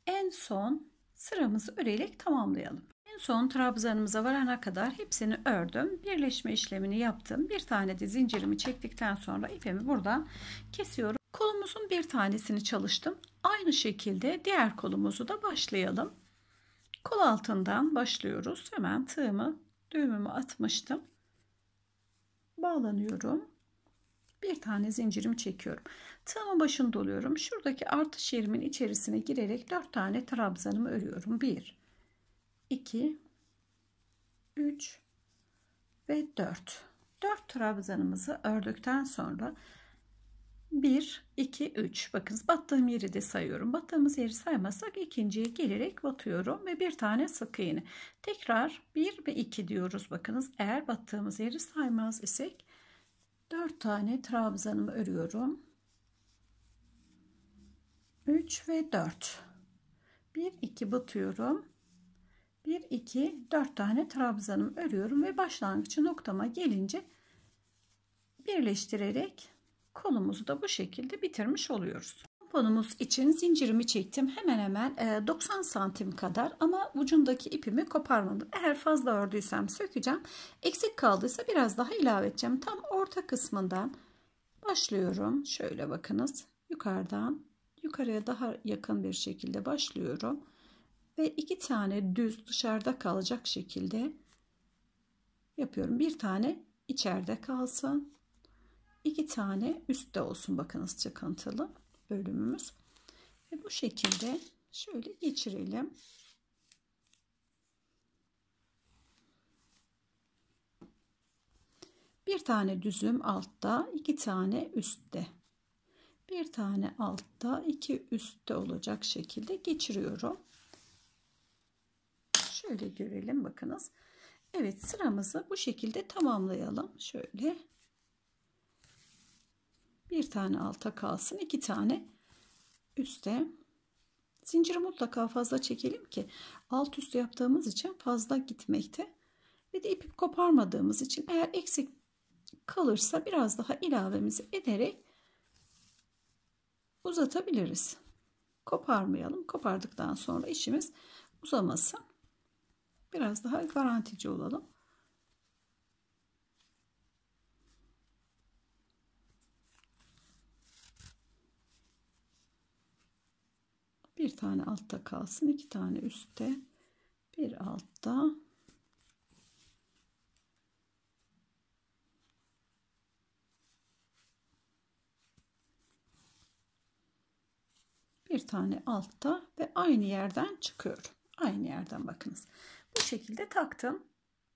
en son sıramızı örerek tamamlayalım. En son trabzanımıza varana kadar hepsini ördüm. Birleşme işlemini yaptım. Bir tane de zincirimi çektikten sonra ipimi buradan kesiyorum. Kolumuzun bir tanesini çalıştım. Aynı şekilde diğer kolumuzu da başlayalım. Kol altından başlıyoruz. Hemen tığımı, düğümümü atmıştım. Bağlanıyorum. Bir tane zincirimi çekiyorum. Tığımın başını doluyorum. Şuradaki artış yerimin içerisine girerek 4 tane trabzanımı örüyorum. 1, 2, 3 ve 4. 4 trabzanımızı ördükten sonra 1, 2, 3. Bakın, battığım yeri de sayıyorum. Battığımız yeri saymasak ikinciye gelerek batıyorum ve bir tane sık iğne. Tekrar 1 ve 2 diyoruz. Bakınız eğer battığımız yeri saymaz isek 4 tane trabzanımı örüyorum. 3 ve 4 1 2 batıyorum 1 2 4 tane trabzanım örüyorum ve başlangıcı noktama gelince birleştirerek kolumuzu da bu şekilde bitirmiş oluyoruz pomponumuz için zincirimi çektim. Hemen hemen 90 e, santim kadar ama ucundaki ipimi koparmadım. Eğer fazla ördüysem sökeceğim. Eksik kaldıysa biraz daha ilave edeceğim. Tam orta kısmından başlıyorum. Şöyle bakınız yukarıdan yukarıya daha yakın bir şekilde başlıyorum ve iki tane düz dışarıda kalacak şekilde yapıyorum bir tane içeride kalsın iki tane üstte olsun bakınız çıkıntılı bölümümüz ve bu şekilde şöyle geçirelim bir tane düzüm altta iki tane üstte bir tane altta iki üstte olacak şekilde geçiriyorum. Şöyle görelim bakınız. Evet sıramızı bu şekilde tamamlayalım. Şöyle bir tane alta kalsın iki tane üstte. Zinciri mutlaka fazla çekelim ki alt üstü yaptığımız için fazla gitmekte. Ve de ipi koparmadığımız için eğer eksik kalırsa biraz daha ilavemizi ederek uzatabiliriz. Koparmayalım. Kopardıktan sonra işimiz uzamasın. Biraz daha garantici olalım. Bir tane altta kalsın. iki tane üstte. Bir altta. bir tane altta ve aynı yerden çıkıyorum. Aynı yerden bakınız. Bu şekilde taktım.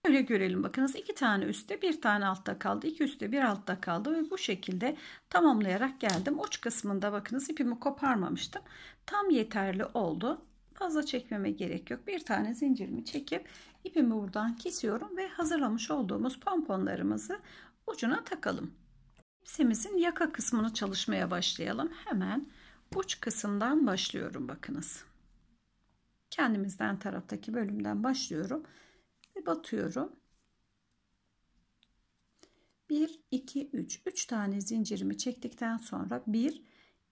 Öyle görelim bakınız iki tane üstte bir tane altta kaldı iki üstte bir altta kaldı ve bu şekilde tamamlayarak geldim uç kısmında bakınız ipimi koparmamıştım tam yeterli oldu fazla çekmeme gerek yok bir tane zincirimi çekip ipimi buradan kesiyorum ve hazırlamış olduğumuz pomponlarımızı ucuna takalım hepsimizin yaka kısmını çalışmaya başlayalım hemen uç kısımdan başlıyorum bakınız. Kendimizden taraftaki bölümden başlıyorum ve batıyorum. 1 2 3 3 tane zincirimi çektikten sonra bir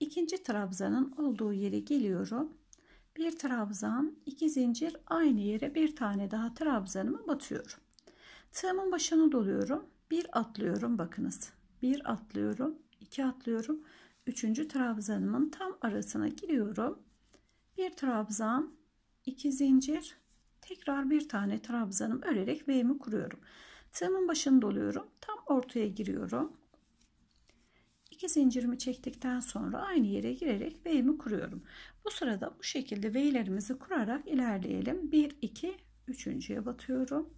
ikinci trabzanın olduğu yere geliyorum. Bir trabzan, iki zincir aynı yere bir tane daha trabzanımı batıyorum. Tığımın başına doluyorum. Bir atlıyorum bakınız. Bir atlıyorum, iki atlıyorum üçüncü trabzanımın tam arasına giriyorum. Bir trabzan, iki zincir, tekrar bir tane trabzanım örerek V'mi kuruyorum. Tığımın başını doluyorum. Tam ortaya giriyorum. İki zincirimi çektikten sonra aynı yere girerek V'mi kuruyorum. Bu sırada bu şekilde V'lerimizi kurarak ilerleyelim. 1, 2, 3.ye batıyorum.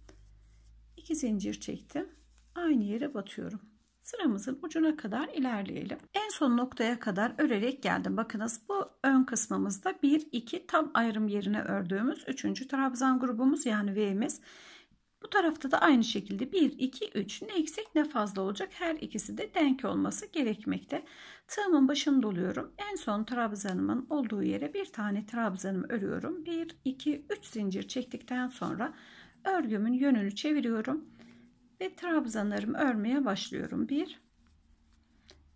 2 zincir çektim. Aynı yere batıyorum sıramızın ucuna kadar ilerleyelim. En son noktaya kadar örerek geldim. Bakınız bu ön kısmımızda 1 2 tam ayrım yerine ördüğümüz 3. trabzan grubumuz yani V'miz. Bu tarafta da aynı şekilde 1 2 3 ne eksik ne fazla olacak. Her ikisi de denk olması gerekmekte. Tığımın başını doluyorum. En son trabzanımın olduğu yere bir tane trabzanımı örüyorum. 1 2 3 zincir çektikten sonra örgümün yönünü çeviriyorum ve trabzanlarımı örmeye başlıyorum. 1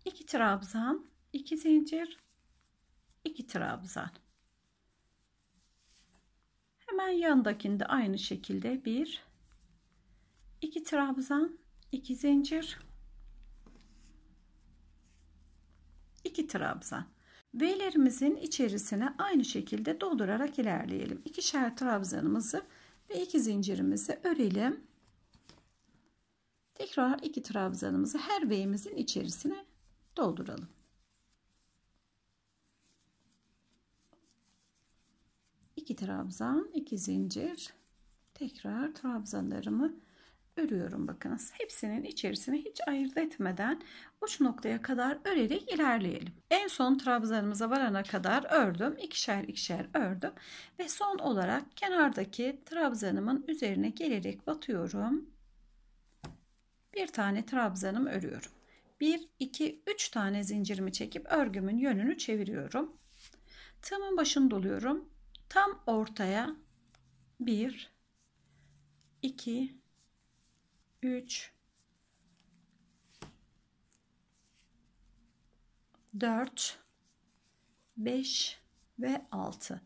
2 trabzan, 2 zincir, 2 trabzan. Hemen yandakinde aynı şekilde 1 2 trabzan, 2 zincir, 2 trabzan. V'lerimizin içerisine aynı şekilde doldurarak ilerleyelim. İkişer trabzanımızı ve iki zincirimizi örelim Tekrar iki trabzanımızı her V'imizin içerisine dolduralım. İki trabzan, iki zincir. Tekrar trabzanlarımı örüyorum bakınız. Hepsinin içerisine hiç ayırt etmeden uç noktaya kadar örerek ilerleyelim. En son trabzanımıza varana kadar ördüm. ikişer ikişer ördüm. Ve son olarak kenardaki trabzanımın üzerine gelerek batıyorum bir tane trabzanım örüyorum. 1, 2, 3 tane zincirimi çekip örgümün yönünü çeviriyorum. Tığımın başını doluyorum. Tam ortaya 1, 2, 3, 4, 5 ve 6.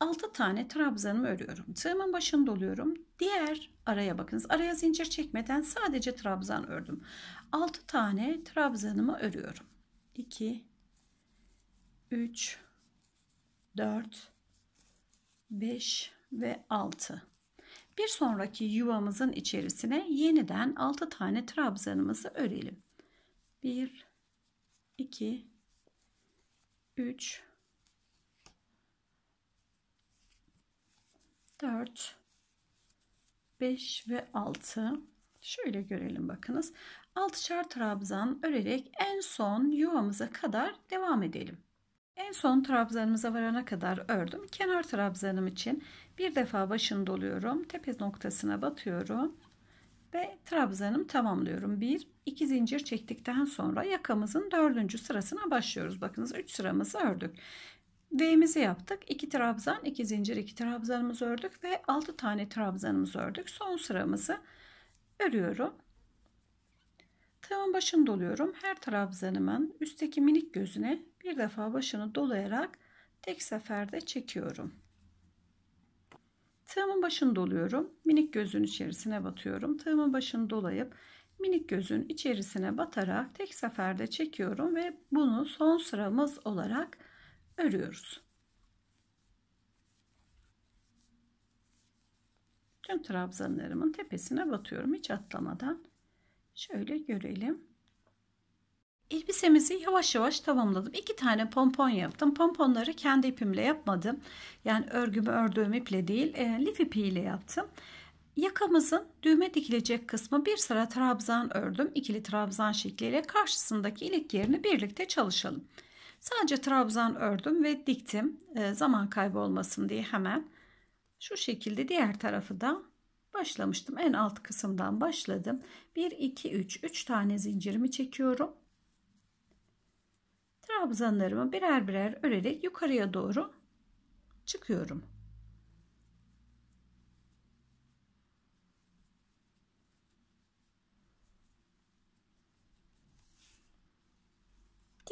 6 tane trabzanımı örüyorum. Tığımın başını doluyorum. Diğer araya bakınız. Araya zincir çekmeden sadece trabzan ördüm. 6 tane trabzanımı örüyorum. 2 3 4 5 ve 6. Bir sonraki yuvamızın içerisine yeniden 6 tane trabzanımızı örelim. 1 2 3 4 5 ve 6 şöyle görelim bakınız çar trabzan örerek en son yuvamıza kadar devam edelim en son trabzanımıza varana kadar ördüm kenar trabzanım için bir defa başını doluyorum tepe noktasına batıyorum ve trabzanım tamamlıyorum. 1 2 zincir çektikten sonra yakamızın dördüncü sırasına başlıyoruz. Bakınız 3 sıramızı ördük. V'mizi yaptık. 2 trabzan, 2 zincir, 2 trabzanımızı ördük ve 6 tane trabzanımızı ördük. Son sıramızı örüyorum. Tığımın başını doluyorum. Her trabzanımın üstteki minik gözüne bir defa başını dolayarak tek seferde çekiyorum. Tığımın başını doluyorum. Minik gözün içerisine batıyorum. Tığımın başını dolayıp minik gözün içerisine batarak tek seferde çekiyorum ve bunu son sıramız olarak örüyoruz. Tüm trabzanlarımın tepesine batıyorum hiç atlamadan. Şöyle görelim. Elbisemizi yavaş yavaş tamamladım. İki tane pompon yaptım. Pomponları kendi ipimle yapmadım. Yani örgümü ördüğüm iple değil, e, lif ipiyle yaptım. Yakamızın düğme dikilecek kısmı bir sıra trabzan ördüm. İkili trabzan şekliyle karşısındaki ilik yerini birlikte çalışalım. Sadece trabzan ördüm ve diktim. Ee, zaman kaybı olmasın diye hemen şu şekilde diğer tarafı da başlamıştım. En alt kısımdan başladım. 1 2 3 3 tane zincirimi çekiyorum. Trabzanlarımı birer birer örerek yukarıya doğru çıkıyorum.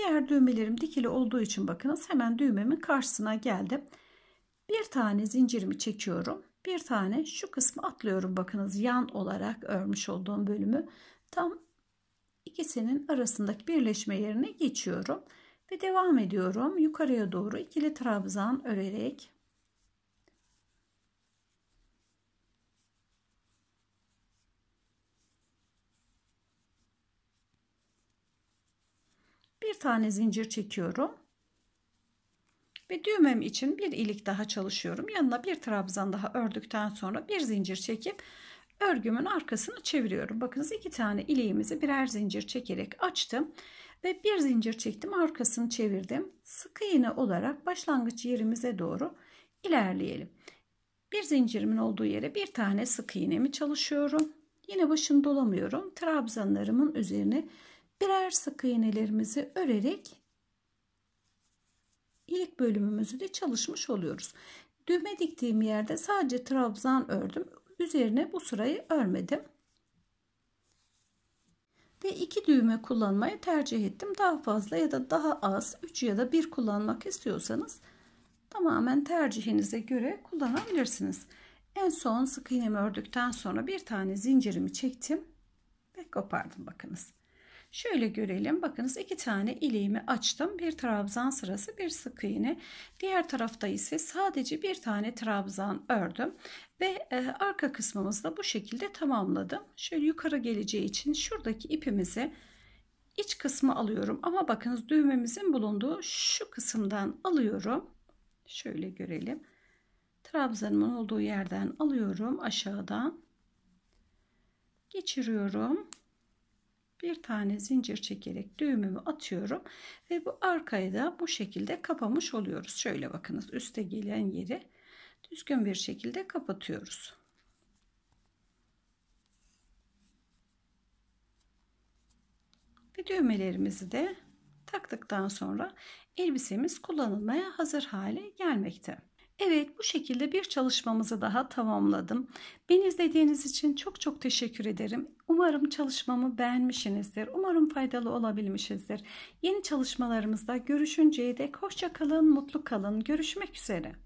Diğer düğmelerim dikili olduğu için bakınız hemen düğmemin karşısına geldim. Bir tane zincirimi çekiyorum. Bir tane şu kısmı atlıyorum bakınız yan olarak örmüş olduğum bölümü. Tam ikisinin arasındaki birleşme yerine geçiyorum. Ve devam ediyorum yukarıya doğru ikili trabzan örerek bir tane zincir çekiyorum ve düğmem için bir ilik daha çalışıyorum yanına bir trabzan daha ördükten sonra bir zincir çekip örgümün arkasını çeviriyorum bakınız iki tane iliğimizi birer zincir çekerek açtım ve bir zincir çektim arkasını çevirdim Sık iğne olarak başlangıç yerimize doğru ilerleyelim bir zincirimin olduğu yere bir tane sık iğnemi çalışıyorum yine başını dolamıyorum trabzanlarımın üzerine birer sık iğnelerimizi örerek ilk bölümümüzü de çalışmış oluyoruz. Düğme diktiğim yerde sadece trabzan ördüm. Üzerine bu sırayı örmedim. Ve iki düğme kullanmayı tercih ettim. Daha fazla ya da daha az 3 ya da 1 kullanmak istiyorsanız tamamen tercihinize göre kullanabilirsiniz. En son sık iğnemi ördükten sonra bir tane zincirimi çektim ve kopardım bakınız. Şöyle görelim. Bakınız iki tane iliğimi açtım. Bir trabzan sırası bir sık iğne. Diğer tarafta ise sadece bir tane trabzan ördüm. Ve e, arka kısmımızda bu şekilde tamamladım. Şöyle yukarı geleceği için şuradaki ipimizi iç kısmı alıyorum. Ama bakınız düğmemizin bulunduğu şu kısımdan alıyorum. Şöyle görelim. Trabzanımın olduğu yerden alıyorum aşağıdan. Geçiriyorum bir tane zincir çekerek düğümümü atıyorum ve bu arkayı da bu şekilde kapamış oluyoruz. Şöyle bakınız üste gelen yeri düzgün bir şekilde kapatıyoruz. Ve düğmelerimizi de taktıktan sonra elbisemiz kullanılmaya hazır hale gelmekte. Evet bu şekilde bir çalışmamızı daha tamamladım. Beni izlediğiniz için çok çok teşekkür ederim. Umarım çalışmamı beğenmişsinizdir. Umarım faydalı olabilmişizdir. Yeni çalışmalarımızda görüşünceye dek hoşça kalın, mutlu kalın. Görüşmek üzere.